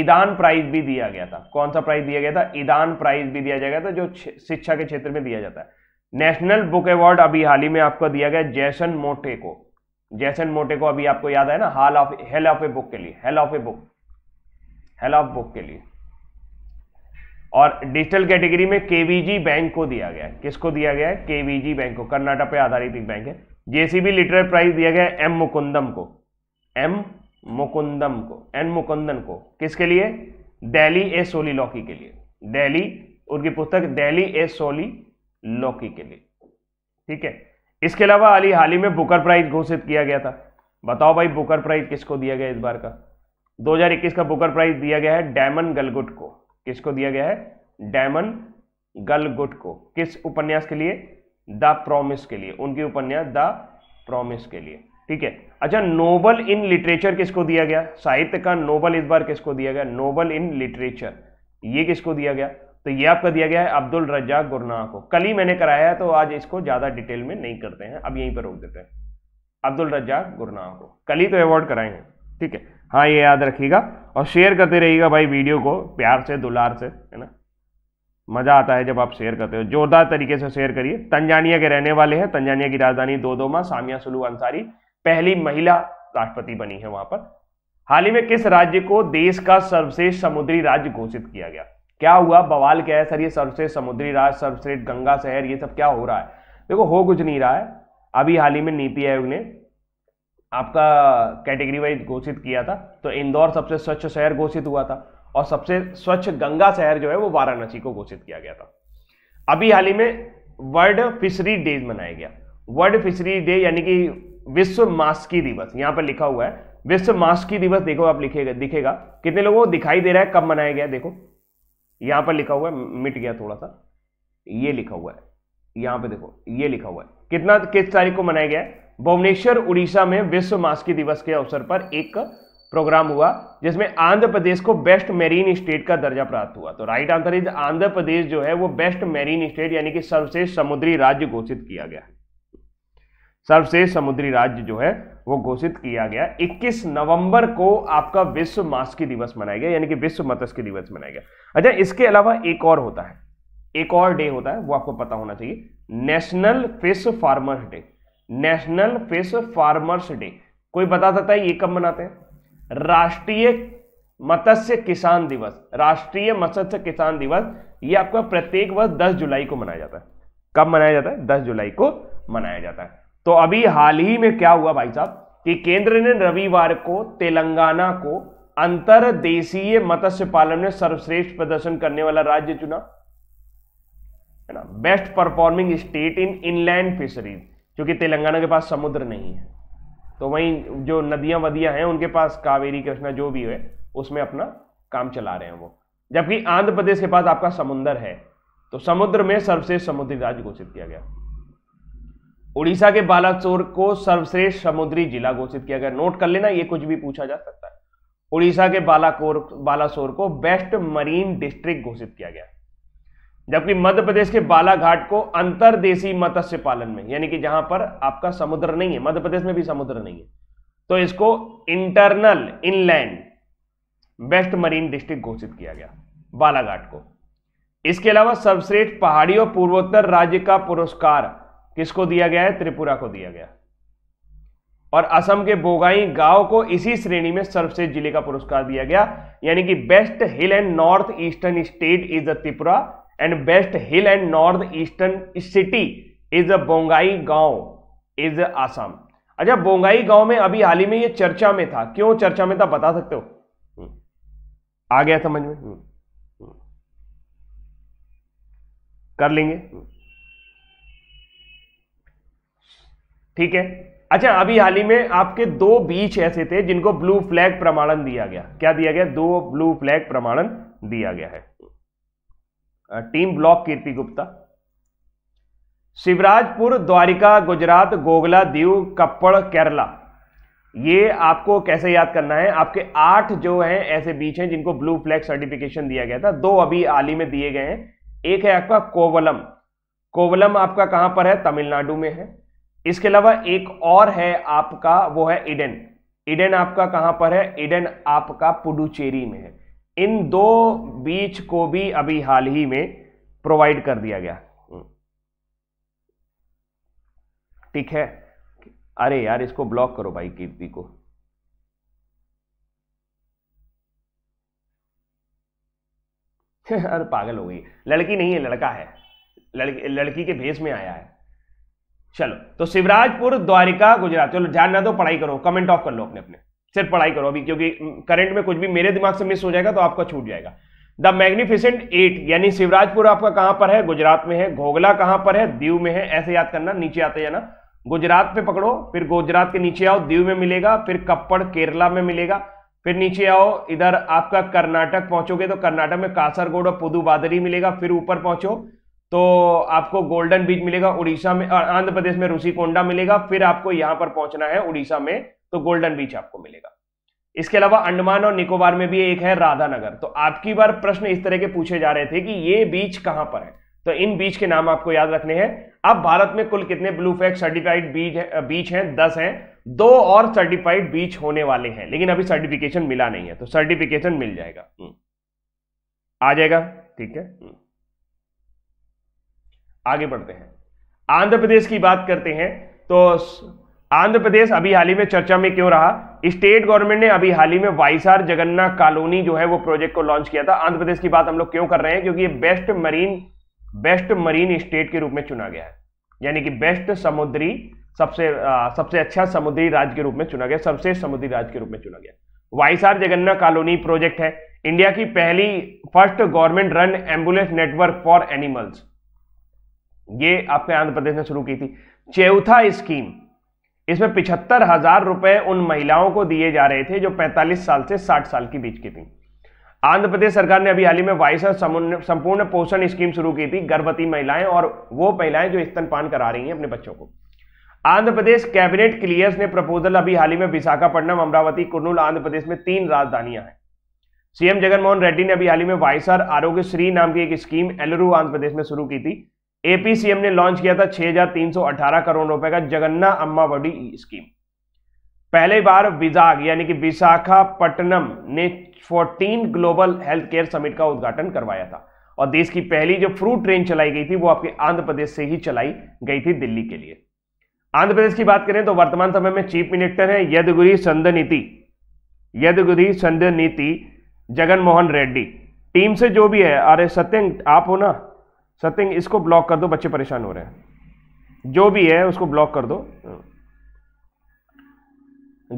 [SPEAKER 1] ईदान प्राइज भी दिया गया था कौन सा प्राइज दिया गया था ईदान प्राइज भी दिया जाएगा था तो जो शिक्षा के क्षेत्र में दिया जाता है नेशनल बुक अवार्ड अभी हाल ही में आपको दिया गया जैसन मोटे को जैसन मोटे को अभी आपको याद है ना hall of hell of a book के लिए hell of a book hell of book के लिए और डिजिटल कैटेगरी में केवीजी बैंक को दिया गया किसको दिया गया है केवीजी बैंक को कर्नाटक पे आधारित एक बैंक है जेसीबी लिटरल प्राइज दिया गया एम मुकुंदम को एम मुकुंदम को एन मुकुंदन को किसके लिए दैली ए सोली लौकी के लिए दैली उनकी पुस्तक दैली ए सोली लौकी के लिए ठीक है इसके अलावा अली हाल ही में बुकर प्राइज घोषित किया गया था बताओ भाई बुकर प्राइज किसको दिया गया इस बार का 2021 का बुकर प्राइज दिया गया है डायमंड गलगुट को किसको दिया गया है डायमंड गलगुट को किस उपन्यास के लिए द प्रोमिस के लिए उनकी उपन्यास द प्रोमिस के लिए ठीक है अच्छा नोबल इन लिटरेचर किसको दिया गया साहित्य का नोबल इस बार किसको दिया गया नोबल इन लिटरेचर ये किसको दिया गया तो ये आपका दिया गया है अब्दुल रजा गुरना को कल ही मैंने कराया है तो आज इसको ज़्यादा डिटेल में नहीं करते हैं अब यहीं पर रोक देते हैं अब्दुल रजा गुरना को कल ही तो अवार्ड कराएंगे ठीक है हाँ ये याद रखिएगा और शेयर करते रहिएगा भाई वीडियो को प्यार से दुलार से है ना मज़ा आता है जब आप शेयर करते हो जोरदार तरीके से शेयर करिए तंजानिया के रहने वाले हैं तंजानिया की राजधानी दो दोदोमा सामिया सुलू अंसारी पहली महिला राष्ट्रपति बनी है वहां पर हाल ही में किस राज्य को देश का सर्वश्रेष्ठ समुद्री राज्य घोषित किया गया क्या हुआ बवाल क्या है सर ये सर्वश्रेष्ठ समुद्री राज्य सर्वश्रेष्ठ गंगा शहर ये सब क्या हो रहा है देखो हो कुछ नहीं रहा है अभी हाल ही में नीति आयोग ने आपका कैटेगरी वाइज घोषित किया था तो इंदौर सबसे स्वच्छ शहर घोषित हुआ था और सबसे स्वच्छ गंगा शहर जो है वो वाराणसी को घोषित किया गया था अभी हाल ही में वर्ल्ड फिशरी डे मनाया गया वर्ल्ड फिशरी डे यानी कि विश्व मास्की दिवस यहां पर लिखा हुआ है विश्व मास्की दिवस देखो आप लिखेगा दिखेगा कितने लोगों को दिखाई दे रहा है कब मनाया गया देखो यहां पर लिखा हुआ है मिट गया थोड़ा सा ये लिखा हुआ है यहां पे देखो ये लिखा हुआ है कितना किस तारीख को मनाया गया है भुवनेश्वर उड़ीसा में विश्व मास्की दिवस के अवसर पर एक प्रोग्राम हुआ जिसमें आंध्र प्रदेश को बेस्ट मैरीन स्टेट का दर्जा प्राप्त हुआ तो right answer is Andhra Pradesh जो है वो बेस्ट मैरीन स्टेट यानी कि सर्वश्रेष्ठ समुद्री राज्य घोषित किया गया सर्वश्रेष्ठ समुद्री राज्य जो है वो घोषित किया गया 21 नवंबर को आपका विश्व मास्की दिवस मनाया गया यानी कि विश्व मत्स्य दिवस मनाया गया अच्छा इसके अलावा एक और होता है एक और डे होता है वो आपको पता होना चाहिए national fish farmers day national fish farmers day कोई बता सकता है ये कब मनाते हैं राष्ट्रीय मत्स्य किसान दिवस राष्ट्रीय मत्स्य किसान दिवस ये आपका प्रत्येक वर्ष 10 जुलाई को मनाया जाता है कब मनाया जाता है 10 जुलाई को मनाया जाता है तो अभी हाल ही में क्या हुआ भाई साहब कि केंद्र ने रविवार को तेलंगाना को अंतरदेशीय मत्स्य पालन में सर्वश्रेष्ठ प्रदर्शन करने वाला राज्य चुना है ना best performing state in inland fisheries क्योंकि तेलंगाना के पास समुद्र नहीं है तो वहीं जो नदियां वदियां हैं उनके पास कावेरी कृष्णा जो भी है उसमें अपना काम चला रहे हैं वो जबकि आंध्र प्रदेश के पास आपका समुद्र है तो समुद्र में सर्वश्रेष्ठ समुद्री राज्य घोषित किया गया उड़ीसा के बालासोर को सर्वश्रेष्ठ समुद्री जिला घोषित किया गया नोट कर लेना ये कुछ भी पूछा जा सकता है उड़ीसा के बालाकोर बालासोर को बेस्ट मरीन डिस्ट्रिक्ट घोषित किया गया जबकि मध्य प्रदेश के बालाघाट को अंतरदेशी मत्स्य पालन में यानी कि जहां पर आपका समुद्र नहीं है मध्य प्रदेश में भी समुद्र नहीं है तो इसको internal inland best marine district घोषित किया गया बालाघाट को इसके अलावा सर्वश्रेष्ठ पहाड़ी और पूर्वोत्तर राज्य का पुरस्कार किसको दिया गया है त्रिपुरा को दिया गया और असम के बोगाई गांव को इसी श्रेणी में सर्वश्रेष्ठ जिले का पुरस्कार दिया गया यानी कि best hill and north eastern state is the Tripura and best hill and north eastern city is a Bongaigaon is Assam अच्छा बोंगाई गांव में अभी हाल ही में ये चर्चा में था क्यों चर्चा में था बता सकते हो हम्म। आ गया समझ में हम्म। हम्म। कर लेंगे ठीक है अच्छा अभी हाल ही में आपके दो बीच ऐसे थे जिनको ब्लू फ्लैग प्रमाणन दिया गया क्या दिया गया दो ब्लू फ्लैग प्रमाणन दिया गया है टीम ब्लॉक कीर्ति गुप्ता शिवराजपुर द्वारिका गुजरात गोगला दीव कप्पड़ केरला ये आपको कैसे याद करना है आपके आठ जो हैं ऐसे बीच हैं जिनको ब्लू फ्लैग सर्टिफिकेशन दिया गया था दो अभी आली में दिए गए हैं एक है आपका कोवलम कोवलम आपका कहां पर है तमिलनाडु में है इसके अलावा एक और है आपका वो है इडन इडन आपका कहां पर है इडन आपका पुडुचेरी में है इन दो बीच को भी अभी हाल ही में प्रोवाइड कर दिया गया हम्म. ठीक है अरे यार इसको ब्लॉक करो भाई कीर्ति को (laughs) अरे पागल हो गई लड़की नहीं है लड़का है लड़की लड़की के भेस में आया है चलो तो शिवराजपुर द्वारिका गुजरात चलो ध्यान ना दो पढ़ाई करो कमेंट ऑफ कर लो अपने अपने सिर्फ पढ़ाई करो अभी क्योंकि करंट में कुछ भी मेरे दिमाग से मिस हो जाएगा तो आपका छूट जाएगा द मैग्निफिसेंट एट यानी शिवराजपुर आपका कहां पर है गुजरात में है घोगला कहां पर है दीव में है ऐसे याद करना नीचे आते जाना गुजरात पे पकड़ो फिर गुजरात के नीचे आओ दीव में मिलेगा फिर कप्पड़ केरला में मिलेगा फिर नीचे आओ इधर आपका कर्नाटक पहुंचोगे तो कर्नाटक में कासरगोड और पुदुबादरी मिलेगा फिर ऊपर पहुंचो तो आपको गोल्डन बीच मिलेगा उड़ीसा में आंध्र प्रदेश में कोंडा मिलेगा फिर आपको यहां पर पहुंचना है उड़ीसा में तो गोल्डन बीच आपको मिलेगा इसके अलावा अंडमान और निकोबार में भी एक है राधानगर तो आपकी बार प्रश्न इस तरह के पूछे जा रहे थे कि ये बीच कहां पर है तो इन बीच के नाम आपको याद रखने हैं अब भारत में कुल कितने ब्लू फ्लैग सर्टिफाइड बीच है, बीच हैं दस हैं दो और सर्टिफाइड बीच होने वाले हैं लेकिन अभी सर्टिफिकेशन मिला नहीं है तो सर्टिफिकेशन मिल जाएगा हम्म। आ जाएगा ठीक है हम्म। आगे बढ़ते हैं आंध्र प्रदेश की बात करते हैं तो आंध्र प्रदेश अभी हाल ही में चर्चा में क्यों रहा स्टेट गवर्नमेंट ने अभी हाल ही में वाईसार जगन्ना कॉलोनी जो है वो प्रोजेक्ट को लॉन्च किया था आंध्र प्रदेश की बात हम लोग क्यों कर रहे हैं क्योंकि ये best marine best marine state के रूप में चुना गया है यानी कि बेस्ट समुद्री सबसे आ, सबसे अच्छा समुद्री राज्य के रूप में चुना गया सबसे समुद्री राज्य के रूप में चुना गया वाईसार जगन्ना कॉलोनी प्रोजेक्ट है इंडिया की पहली first government run ambulance network for animals ये आपके आंध्र प्रदेश ने शुरू की थी चौथा स्कीम इसमें पिछहत्तर हजार रुपए उन महिलाओं को दिए जा रहे थे जो 45 साल से 60 साल के बीच की थी आंध्र प्रदेश सरकार ने अभी हाल ही में वाइस संपूर्ण पोषण स्कीम शुरू की थी गर्भवती महिलाएं और वो महिलाएं जो स्तनपान करा रही हैं अपने बच्चों को आंध्र प्रदेश कैबिनेट क्लियर्स ने प्रपोजल अभी हाल ही में विशाखापट्टनम अमरावती कुर्नूल आंध्र प्रदेश में तीन राजधानियां हैं सीएम जगनमोहन रेड्डी ने अभी हाल ही में वाइसर आरोग्य श्री नाम की एक स्कीम एलरू आंध्र प्रदेश में शुरू की थी एपीसीएम ने लॉन्च किया था 6,318 करोड़ रुपए का जगन्ना अम्मा बडी स्कीम पहले बार विजाग यानी कि विशाखापट्टनम ने 14 ग्लोबल हेल्थ केयर समिट का उद्घाटन करवाया था और देश की पहली जो फ्रूट ट्रेन चलाई गई थी वो आपके आंध्र प्रदेश से ही चलाई गई थी दिल्ली के लिए आंध्र प्रदेश की बात करें तो वर्तमान समय में चीफ मिनिस्टर है यदगुरी संदनीति यदगुरी संदनीति जगनमोहन रेड्डी टीम से जो भी है अरे सत्यंग आप हो ना सत्यंग इसको ब्लॉक कर दो बच्चे परेशान हो रहे हैं जो भी है उसको ब्लॉक कर दो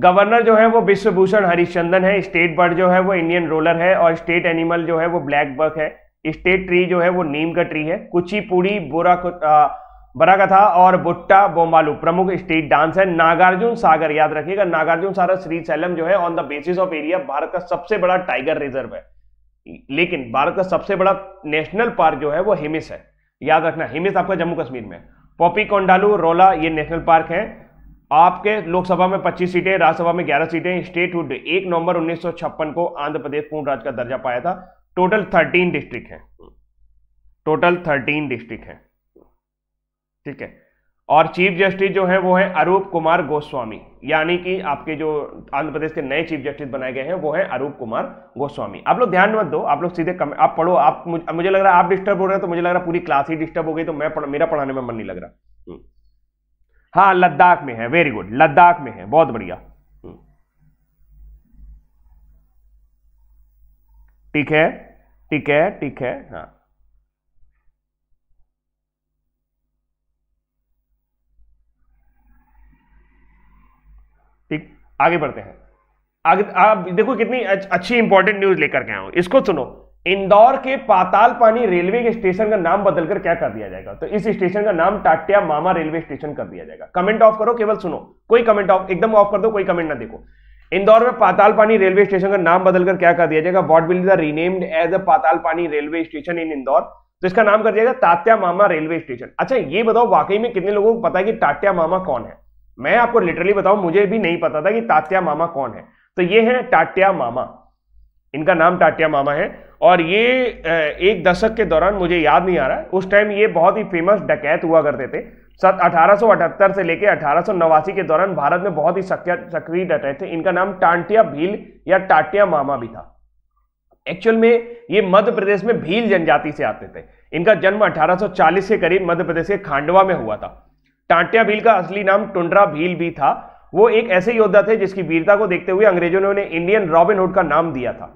[SPEAKER 1] गवर्नर जो है वो विश्वभूषण हरिश्चंदन है स्टेट बर्ड जो है वो इंडियन रोलर है और स्टेट एनिमल जो है वो ब्लैक बर्क है स्टेट ट्री जो है वो नीम का ट्री है कुचीपुड़ी बोरा बरा कथा और बुट्टा बोमालू प्रमुख स्टेट डांस है नागार्जुन सागर याद रखिएगा नागार्जुन सागर श्री सैलम जो है on the basis of area Bharat का सबसे बड़ा टाइगर रिजर्व है लेकिन भारत का सबसे बड़ा नेशनल पार्क जो है वो हिमिस है याद रखना हिमिस आपका जम्मू कश्मीर में पॉपी कोंडालू रोला ये नेशनल पार्क है आपके लोकसभा में 25 सीटें राज्यसभा में 11 सीटें हुड एक नवंबर उन्नीस को आंध्र प्रदेश पूर्ण राज्य का दर्जा पाया था टोटल 13 डिस्ट्रिक्ट हैं टोटल 13 डिस्ट्रिक्ट हैं ठीक है और चीफ जस्टिस जो है वो है अरूप कुमार गोस्वामी यानी कि आपके जो आंध्र प्रदेश के नए चीफ जस्टिस बनाए गए हैं वो है अरूप कुमार गोस्वामी आप लोग ध्यान मत दो आप लोग सीधे कम, आप पढ़ो आप मुझे लग रहा है आप डिस्टर्ब हो रहे हैं तो मुझे लग रहा है पूरी क्लास ही डिस्टर्ब हो गई तो मैं पढ़, मेरा पढ़ाने में मन नहीं लग रहा हम्म। हाँ लद्दाख में है वेरी गुड लद्दाख में है बहुत बढ़िया हम्म। ठीक है ठीक है ठीक है हाँ आगे बढ़ते हैं आगे आप देखो कितनी अच्छी इंपॉर्टेंट न्यूज लेकर के आओ इसको सुनो इंदौर के पाताल पानी रेलवे के स्टेशन का नाम बदलकर क्या कर दिया जाएगा तो इस स्टेशन का नाम टाटिया मामा रेलवे स्टेशन कर दिया जाएगा कमेंट ऑफ करो केवल सुनो कोई कमेंट ऑफ एकदम ऑफ कर दो कोई कमेंट ना देखो इंदौर में पाताल पानी रेलवे स्टेशन का नाम बदलकर क्या कर दिया जाएगा what will the renamed as a Patalpani railway station इन इंदौर तो इसका नाम कर दिया जाएगा तात्या मामा रेलवे स्टेशन अच्छा ये बताओ वाकई में कितने लोगों को पता है कि टाट्या मामा कौन है मैं आपको लिटरली बताऊं मुझे भी नहीं पता था कि तात्या मामा कौन है तो ये है टाट्या मामा इनका नाम टाट्या मामा है और ये एक दशक के दौरान मुझे याद नहीं आ रहा है उस टाइम ये बहुत ही फेमस डकैत हुआ करते थे सत अठारह से लेकर अठारह के दौरान भारत में बहुत ही सक्रिय डकैत थे इनका नाम टांटिया भील या टाटिया मामा भी था एक्चुअल में ये मध्य प्रदेश में भील जनजाति से आते थे इनका जन्म 1840 के करीब मध्य प्रदेश के खांडवा में हुआ था टांटिया भील का असली नाम टुंड्रा भील भी था वो एक ऐसे योद्धा थे जिसकी वीरता को देखते हुए अंग्रेजों ने उन्हें इंडियन रॉबिनहुड का नाम दिया था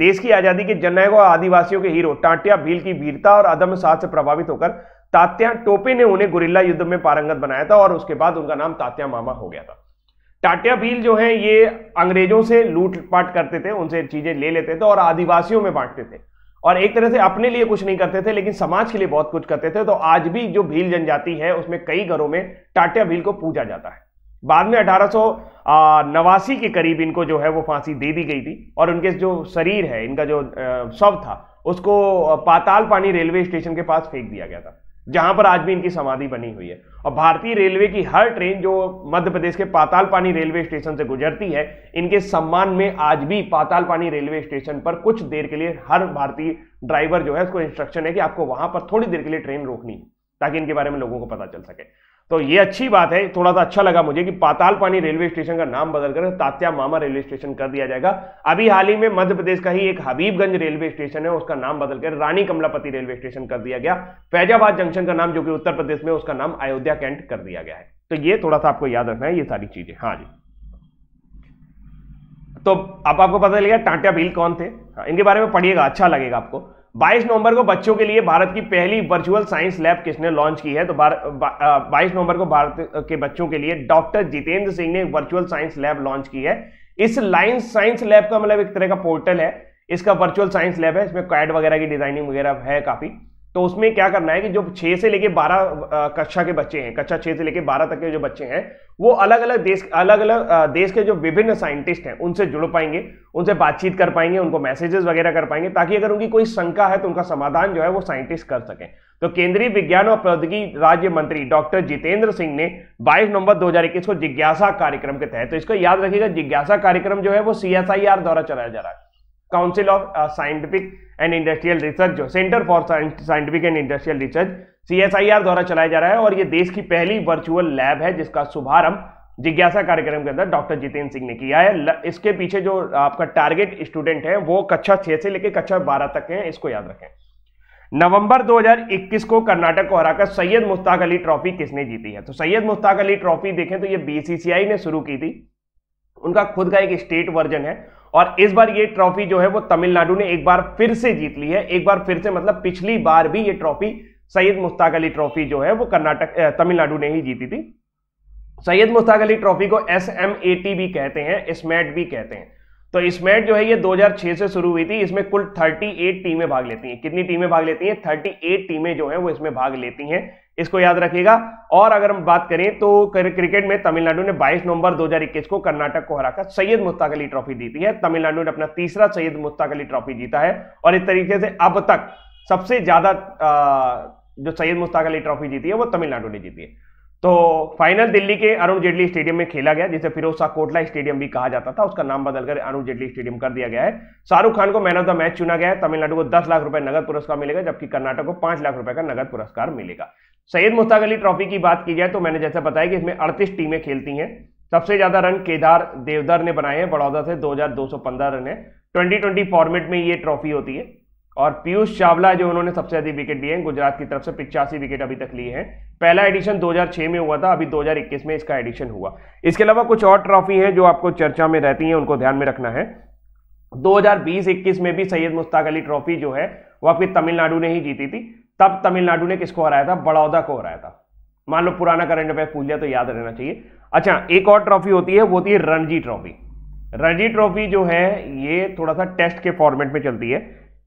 [SPEAKER 1] देश की आजादी के जननायक और आदिवासियों के हीरो टांटिया भील की वीरता और अदम साथ से प्रभावित होकर तात्या टोपे ने उन्हें गुरिल्ला युद्ध में पारंगत बनाया था और उसके बाद उनका नाम तात्या मामा हो गया था टाटिया भील जो है ये अंग्रेजों से लूटपाट करते थे उनसे चीजें ले लेते थे और आदिवासियों में बांटते थे और एक तरह से अपने लिए कुछ नहीं करते थे लेकिन समाज के लिए बहुत कुछ करते थे तो आज भी जो भील जनजाति है उसमें कई घरों में टाटिया भील को पूजा जाता है बाद में अठारह नवासी के करीब इनको जो है वो फांसी दे दी गई थी और उनके जो शरीर है इनका जो शव था उसको पाताल पानी रेलवे स्टेशन के पास फेंक दिया गया था जहां पर आज भी इनकी समाधि बनी हुई है और भारतीय रेलवे की हर ट्रेन जो मध्य प्रदेश के पाताल पानी रेलवे स्टेशन से गुजरती है इनके सम्मान में आज भी पाताल पानी रेलवे स्टेशन पर कुछ देर के लिए हर भारतीय ड्राइवर जो है उसको इंस्ट्रक्शन है कि आपको वहां पर थोड़ी देर के लिए ट्रेन रोकनी ताकि इनके बारे में लोगों को पता चल सके तो ये अच्छी बात है थोड़ा सा अच्छा लगा मुझे कि पाताल पानी रेलवे स्टेशन का नाम बदलकर तात्या मामा रेलवे स्टेशन कर दिया जाएगा अभी हाल ही में मध्य प्रदेश का ही एक हबीबगंज रेलवे स्टेशन है उसका नाम बदलकर रानी कमलापति रेलवे स्टेशन कर दिया गया फैजाबाद जंक्शन का नाम जो कि उत्तर प्रदेश में उसका नाम अयोध्या कैंट कर दिया गया है तो ये थोड़ा सा आपको याद रखना है ये सारी चीजें हाँ जी तो अब आपको पता चलेगा टाटिया बिल कौन थे हाँ, इनके बारे में पढ़िएगा अच्छा लगेगा आपको 22 नवंबर को बच्चों के लिए भारत की पहली वर्चुअल साइंस लैब किसने लॉन्च की है तो बाईस नवंबर को भारत के बच्चों के लिए डॉक्टर जितेंद्र सिंह ने वर्चुअल साइंस लैब लॉन्च की है इस लाइन साइंस लैब का मतलब एक तरह का पोर्टल है इसका वर्चुअल साइंस लैब है इसमें कैड वगैरह की डिजाइनिंग वगैरह है काफी तो उसमें क्या करना है कि जो छह से लेके बारह कक्षा के बच्चे हैं कक्षा छह से लेके बारह तक के जो बच्चे हैं वो अलग अलग देश अलग अलग देश के जो विभिन्न साइंटिस्ट हैं उनसे जुड़ पाएंगे उनसे बातचीत कर पाएंगे उनको मैसेजेस वगैरह कर पाएंगे ताकि अगर उनकी कोई शंका है तो उनका समाधान जो है वो साइंटिस्ट कर सकें तो केंद्रीय विज्ञान और प्रौद्योगिकी राज्य मंत्री डॉक्टर जितेंद्र सिंह ने 22 नवंबर 2021 को जिज्ञासा कार्यक्रम के तहत तो इसको याद रखिएगा जिज्ञासा कार्यक्रम जो है वो सीएसआईआर द्वारा चलाया जा रहा है council of scientific and industrial research जो centre for scientific and industrial research CSIR द्वारा चलाया जा रहा है और ये देश की पहली वर्चुअल लैब है जिसका शुभारंभ जिज्ञासा कार्यक्रम के अंदर डॉक्टर जितेंद्र सिंह ने किया है इसके पीछे जो uh, आपका टारगेट स्टूडेंट है वो कक्षा छह से लेकर कक्षा बारह तक है इसको याद रखें नवंबर 2021 को कर्नाटक को हराकर सैयद मुश्ताक अली ट्रॉफी किसने जीती है तो सैयद मुश्ताक अली ट्रॉफी देखें तो ये बीसीसीआई ने शुरू की थी उनका खुद का एक स्टेट वर्जन है और इस बार ये ट्रॉफी जो है वो तमिलनाडु ने एक बार फिर से जीत ली है एक बार फिर से मतलब पिछली बार भी ये ट्रॉफी सैयद मुश्ताक अली ट्रॉफी जो है वो कर्नाटक तमिलनाडु ने ही जीती थी सैयद मुश्ताक अली ट्रॉफी को एस एम ए टी भी कहते हैं स्मैट भी कहते हैं तो स्मैट जो है ये 2006 से शुरू हुई थी इसमें कुल 38 टीमें भाग लेती हैं कितनी टीमें भाग लेती हैं 38 टीमें जो है वो इसमें भाग लेती हैं इसको याद रखिएगा और अगर हम बात करें तो क्रिकेट में तमिलनाडु ने 22 नवंबर 2021 को कर्नाटक को हराकर सैयद मुस्ताक अली ट्रॉफी जीती है तमिलनाडु ने अपना तीसरा सैयद मुस्ताक अली ट्रॉफी जीता है और इस तरीके से अब तक सबसे ज्यादा जो सैयद मुस्ताक अली ट्रॉफी जीती है वो तमिलनाडु ने जीती है तो फाइनल दिल्ली के अरुण जेटली स्टेडियम में खेला गया जिसे फिरोज शाह कोटला स्टेडियम भी कहा जाता था उसका नाम बदलकर अरुण जेटली स्टेडियम कर दिया गया है शाहरुख खान को मैन ऑफ द मैच चुना गया है तमिलनाडु को 10 लाख रुपए नगद पुरस्कार मिलेगा जबकि कर्नाटक को 5 लाख रुपए का नगद पुरस्कार मिलेगा सैयद मुश्ताक अली ट्रॉफी की बात की जाए तो मैंने जैसा बताया कि इसमें अड़तीस टीमें खेलती हैं सबसे ज़्यादा रन केदार देवदर ने बनाए हैं बड़ौदा से 2215 रन है ट्वेंटी फॉर्मेट में ये ट्रॉफी होती है और पीयूष चावला जो उन्होंने सबसे अधिक विकेट लिए हैं गुजरात की तरफ से पिचासी विकेट अभी तक लिए हैं पहला एडिशन 2006 में हुआ था अभी 2021 में इसका एडिशन हुआ इसके अलावा कुछ और ट्रॉफी हैं जो आपको चर्चा में रहती हैं उनको ध्यान में रखना है 2020-21 में भी सैयद मुश्ताक अली ट्रॉफी जो है वो आपकी तमिलनाडु ने ही जीती थी तब तमिलनाडु ने किसको हराया था बड़ौदा को हराया था मान लो पुराना करंट अफेयर पूछ लिया तो याद रहना चाहिए अच्छा एक और ट्रॉफी होती है वो होती है रणजी ट्रॉफी रणजी ट्रॉफी जो है ये थोड़ा सा टेस्ट के फॉर्मेट में चलती है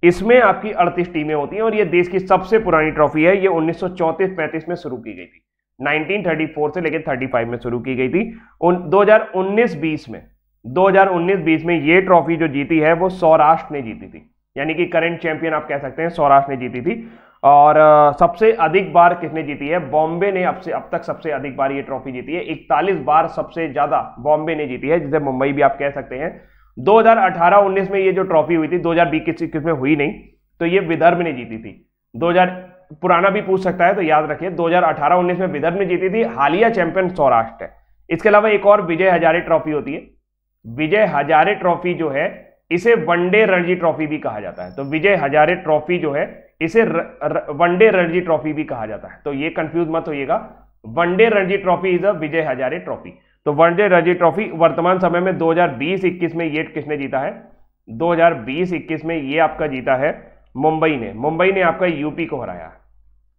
[SPEAKER 1] इसमें आपकी 38 टीमें होती हैं और ये देश की सबसे पुरानी ट्रॉफी है ये 1934-35 में शुरू की गई थी 1934 से लेकर 35 में शुरू की गई थी दो हजार 20 में 2019-20 में ये ट्रॉफी जो जीती है वो सौराष्ट्र ने जीती थी यानी कि करंट चैंपियन आप कह सकते हैं सौराष्ट्र ने जीती थी और सबसे अधिक बार किसने जीती है बॉम्बे ने अब से अब तक सबसे अधिक बार ये ट्रॉफी जीती है 41 बार सबसे ज्यादा बॉम्बे ने जीती है जिसे मुंबई भी आप कह सकते हैं 2018-19 में ये जो ट्रॉफी हुई थी बीस में हुई नहीं तो ये विदर्भ ने जीती थी 2000 पुराना भी पूछ सकता है तो याद रखिए 2018-19 में विदर्भ ने जीती थी हालिया चैंपियन सौराष्ट्र है इसके अलावा एक और विजय हजारे ट्रॉफी होती है विजय हजारे ट्रॉफी जो है इसे वनडे रणजी ट्रॉफी भी कहा जाता है तो विजय हजारे ट्रॉफी जो है इसे वनडे रणजी ट्रॉफी भी कहा जाता है तो ये कंफ्यूज मत होइएगा one day Ranji trophy is a Vijay Hazare trophy तो वनडे रणजी ट्रॉफी वर्तमान समय में 2020-21 में ये किसने जीता है 2020-21 में ये आपका जीता है मुंबई ने मुंबई ने आपका यूपी को हराया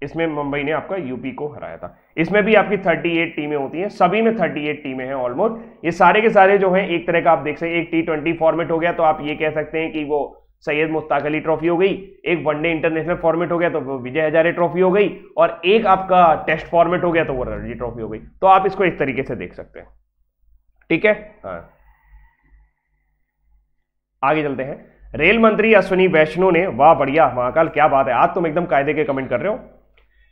[SPEAKER 1] इसमें मुंबई ने आपका यूपी को हराया था इसमें भी आपकी 38 टीमें होती हैं सभी में 38 टीमें हैं ऑलमोस्ट ये सारे के सारे जो हैं एक तरह का आप देख सकते हैं एक टी ट्वेंटी फॉर्मेट हो गया तो आप ये कह सकते हैं कि वो सैयद मुस्ताक अली ट्रॉफी हो गई एक वनडे इंटरनेशनल फॉर्मेट हो गया तो वो विजय हजारे ट्रॉफी हो गई और एक आपका टेस्ट फॉर्मेट हो गया तो वो रणजी ट्रॉफी हो गई तो आप इसको इस तरीके से देख सकते हैं ठीक है हाँ आगे चलते हैं रेल मंत्री अश्विनी वैष्णो ने वाह बढ़िया महाकाल क्या बात है आज तुम एकदम कायदे के कमेंट कर रहे हो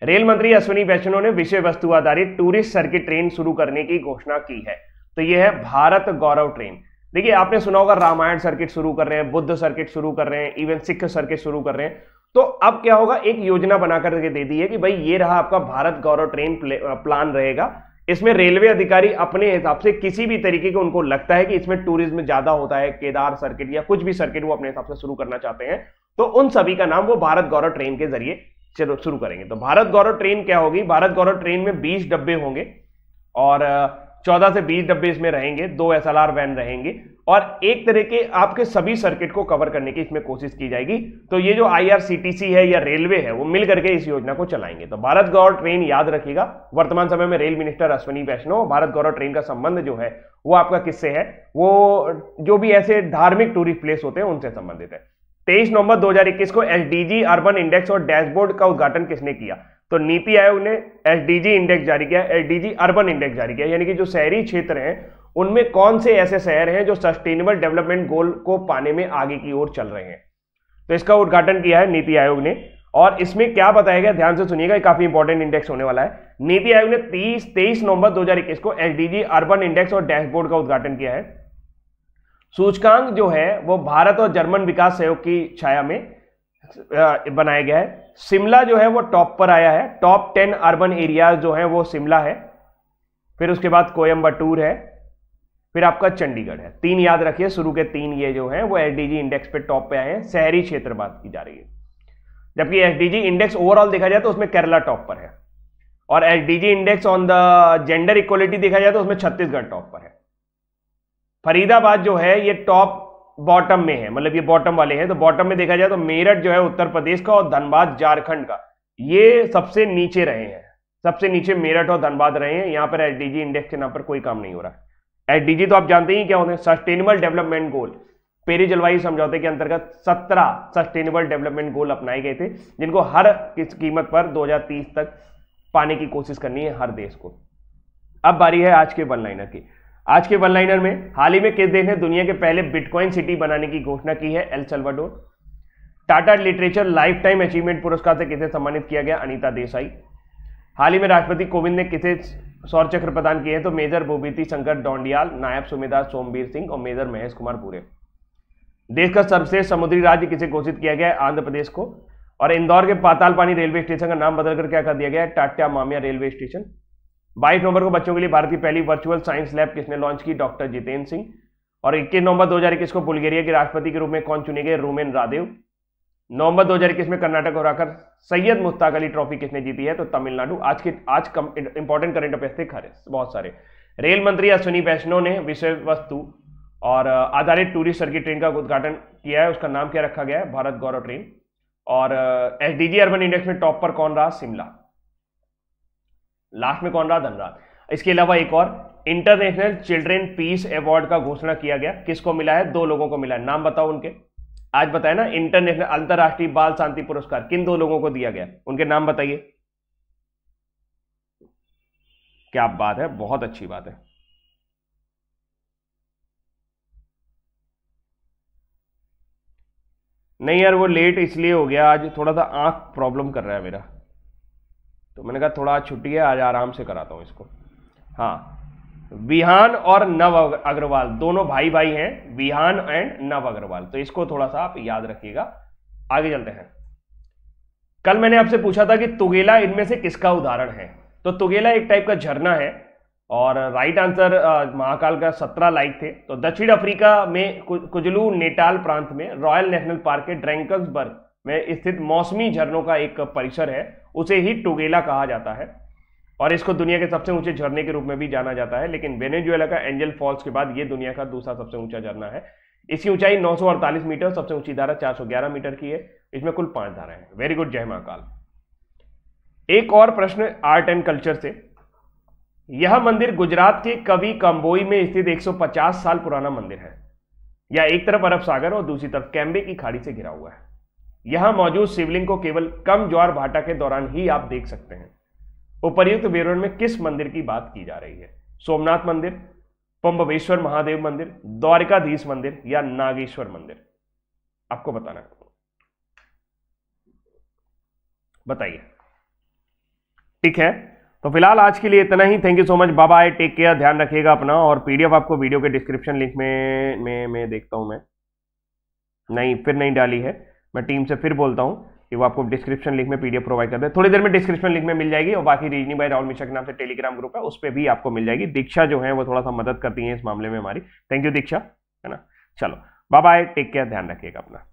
[SPEAKER 1] रेल मंत्री अश्विनी वैष्णव ने विषय वस्तु आधारित टूरिस्ट सर्किट ट्रेन शुरू करने की घोषणा की है तो यह है भारत गौरव ट्रेन देखिए आपने सुना होगा रामायण सर्किट शुरू कर रहे हैं बुद्ध सर्किट शुरू कर रहे हैं इवन सिख सर्किट शुरू कर रहे हैं तो अब क्या होगा एक योजना बनाकर दे दी है कि भाई ये रहा आपका भारत गौरव ट्रेन प्लान रहेगा इसमें रेलवे अधिकारी अपने हिसाब से किसी भी तरीके को उनको लगता है कि इसमें टूरिज्म ज्यादा होता है केदार सर्किट या कुछ भी सर्किट वो अपने हिसाब से शुरू करना चाहते हैं तो उन सभी का नाम वो भारत गौरव ट्रेन के जरिए चलो शुरू करेंगे तो भारत गौरव ट्रेन क्या होगी भारत गौरव ट्रेन में 20 डब्बे होंगे और 14 से 20 डब्बे इसमें रहेंगे दो एस वैन रहेंगे और एक तरह के आपके सभी सर्किट को कवर करने की इसमें कोशिश की जाएगी तो ये जो आईआरसीटीसी है या रेलवे है वो मिलकर के इस योजना को चलाएंगे तो भारत गौरव ट्रेन याद रखिएगा वर्तमान समय में rail minister Ashwini Vaishnaw Bharat Gaurav train का संबंध जो है वो आपका किससे है वो जो भी ऐसे धार्मिक टूरिस्ट प्लेस होते हैं उनसे संबंधित है तेईस नवंबर 2021 को एसडीजी अर्बन इंडेक्स और डैशबोर्ड का उद्घाटन किसने किया तो नीति आयोग ने एसडीजी इंडेक्स जारी किया एसडीजी अर्बन इंडेक्स जारी किया यानी कि जो शहरी क्षेत्र हैं उनमें कौन से ऐसे शहर हैं जो सस्टेनेबल डेवलपमेंट गोल को पाने में आगे की ओर चल रहे हैं तो इसका उद्घाटन किया है नीति आयोग ने और इसमें क्या बताया गया ध्यान से सुनिएगा काफी इंपॉर्टेंट इंडेक्स होने वाला है नीति आयोग ने 30 तेईस नवंबर 2021 को एसडीजी अर्बन इंडेक्स और डैशबोर्ड का उद्घाटन किया है सूचकांक जो है वो भारत और जर्मन विकास सहयोग की छाया में बनाया गया है शिमला जो है वो टॉप पर आया है टॉप टेन अर्बन एरिया जो है वो शिमला है फिर उसके बाद कोयम्बटूर है फिर आपका चंडीगढ़ है तीन याद रखिए शुरू के तीन ये जो है वो एस इंडेक्स पे टॉप पे आए हैं शहरी क्षेत्र बात की जा रही है जबकि एस इंडेक्स ओवरऑल देखा जाए तो उसमें केरला टॉप पर है और S index on the gender equality देखा जाए तो उसमें छत्तीसगढ़ टॉप पर है फरीदाबाद जो है ये टॉप बॉटम में है मतलब ये बॉटम वाले हैं तो बॉटम में देखा जाए तो मेरठ जो है उत्तर प्रदेश का और धनबाद झारखंड का ये सबसे नीचे रहे हैं सबसे नीचे मेरठ और धनबाद रहे हैं यहाँ पर एसडीजी इंडेक्स के नाम पर कोई काम नहीं हो रहा है एसडीजी तो आप जानते ही क्या होते हैं सस्टेनेबल डेवलपमेंट गोल पेरी जलवायु समझौते के अंतर्गत सत्रह सस्टेनेबल डेवलपमेंट गोल अपनाए गए थे जिनको हर किस कीमत पर दो तक पाने की कोशिश करनी है हर देश को अब बारी है आज के वन लाइनर की आज के वन लाइनर में हाल ही में किस देश ने दुनिया के पहले बिटकॉइन सिटी बनाने की घोषणा की है El Salvador Tata literature lifetime achievement पुरस्कार से किसे सम्मानित किया गया अनीता देसाई हाल ही में राष्ट्रपति कोविंद ने किसे सौर चक्र प्रदान किए हैं तो मेजर भूपति शंकर डोंडियाल नायब सुमेदार सोमवीर सिंह और मेजर महेश कुमार पूरे देश का सर्वश्रेष्ठ समुद्री राज्य किसे घोषित किया गया आंध्र प्रदेश को और इंदौर के पाताल पानी रेलवे स्टेशन का नाम बदलकर क्या कर दिया गया है टाटा मामिया रेलवे स्टेशन बाईस नवंबर को बच्चों के लिए भारत की पहली वर्चुअल साइंस लैब किसने लॉन्च की डॉक्टर जितेंद्र सिंह और इक्कीस नवंबर दो को बुल्गेरिया के राष्ट्रपति के रूप में कौन चुने गए रोमेन रादेव नवंबर 2021 में कर्नाटक को हराकर सैयद मुस्ताक अली ट्रॉफी किसने जीती है तो तमिलनाडु आज के आज कम इंपॉर्टेंट करंट अफेयर थे खरे बहुत सारे रेल मंत्री अश्विनी वैष्णव ने विषय वस्तु और आधारित टूरिस्ट सर्किट ट्रेन का उद्घाटन किया है उसका नाम क्या रखा गया है भारत गौरव ट्रेन और एस अर्बन इंडेक्स में टॉप पर कौन रहा शिमला लास्ट में कौन रहा धनराज इसके अलावा एक और इंटरनेशनल चिल्ड्रेन पीस अवार्ड का घोषणा किया गया किसको मिला है दो लोगों को मिला है नाम बताओ उनके आज बताए ना इंटरनेशनल अंतर्राष्ट्रीय बाल शांति पुरस्कार किन दो लोगों को दिया गया उनके नाम बताइए क्या बात है बहुत अच्छी बात है नहीं यार वो लेट इसलिए हो गया आज थोड़ा सा आंख प्रॉब्लम कर रहा है मेरा तो मैंने कहा थोड़ा छुट्टी है आज आराम से कराता हूँ इसको हाँ विहान और नव अग्रवाल दोनों भाई भाई हैं विहान एंड नव अग्रवाल तो इसको थोड़ा सा आप याद रखिएगा आगे चलते हैं कल मैंने आपसे पूछा था कि तुगेला इनमें से किसका उदाहरण है तो तुगेला एक टाइप का झरना है और राइट आंसर महाकाल का सत्रह लाइक थे तो दक्षिण अफ्रीका में कुजलू नेटाल प्रांत में रॉयल नेशनल पार्क के ड्रैंकसबर्ग में स्थित मौसमी झरनों का एक परिसर है उसे ही टोगेला कहा जाता है और इसको दुनिया के सबसे ऊंचे झरने के रूप में भी जाना जाता है लेकिन वेनेजुएला का एंजल फॉल्स के बाद ये दुनिया का दूसरा सबसे ऊंचा झरना है इसकी ऊंचाई 948 मीटर सबसे ऊंची धारा 411 मीटर की है इसमें कुल पांच धारा है वेरी गुड जय महाकाल एक और प्रश्न आर्ट एंड कल्चर से यह मंदिर गुजरात के कवि कंबोई में स्थित 150 साल पुराना मंदिर है यह एक तरफ अरब सागर और दूसरी तरफ कैम्बे की खाड़ी से घिरा हुआ है यहां मौजूद शिवलिंग को केवल कम ज्वार भाटा के दौरान ही आप देख सकते हैं उपर्युक्त विवरण में किस मंदिर की बात की जा रही है सोमनाथ मंदिर पंबवेश्वर महादेव मंदिर द्वारिकाधीश मंदिर या नागेश्वर मंदिर आपको बताना बताइए ठीक है तो फिलहाल आज के लिए इतना ही थैंक यू सो मच बाबा बाय टेक केयर ध्यान रखिएगा अपना और पीडीएफ आपको वीडियो के डिस्क्रिप्शन लिंक में में मैं देखता हूं मैं नहीं फिर नहीं डाली है मैं टीम से फिर बोलता हूँ कि वो आपको डिस्क्रिप्शन लिंक में पीडीएफ प्रोवाइड कर दे थोड़ी देर में डिस्क्रिप्शन लिंक में मिल जाएगी और बाकी रीजनी भाई राहुल मिश्रा के नाम से टेलीग्राम ग्रुप है उस पर भी आपको मिल जाएगी दीक्षा जो है वो थोड़ा सा मदद करती है इस मामले में हमारी थैंक यू दीक्षा है ना चलो बाय बाय टेक केयर ध्यान रखिएगा अपना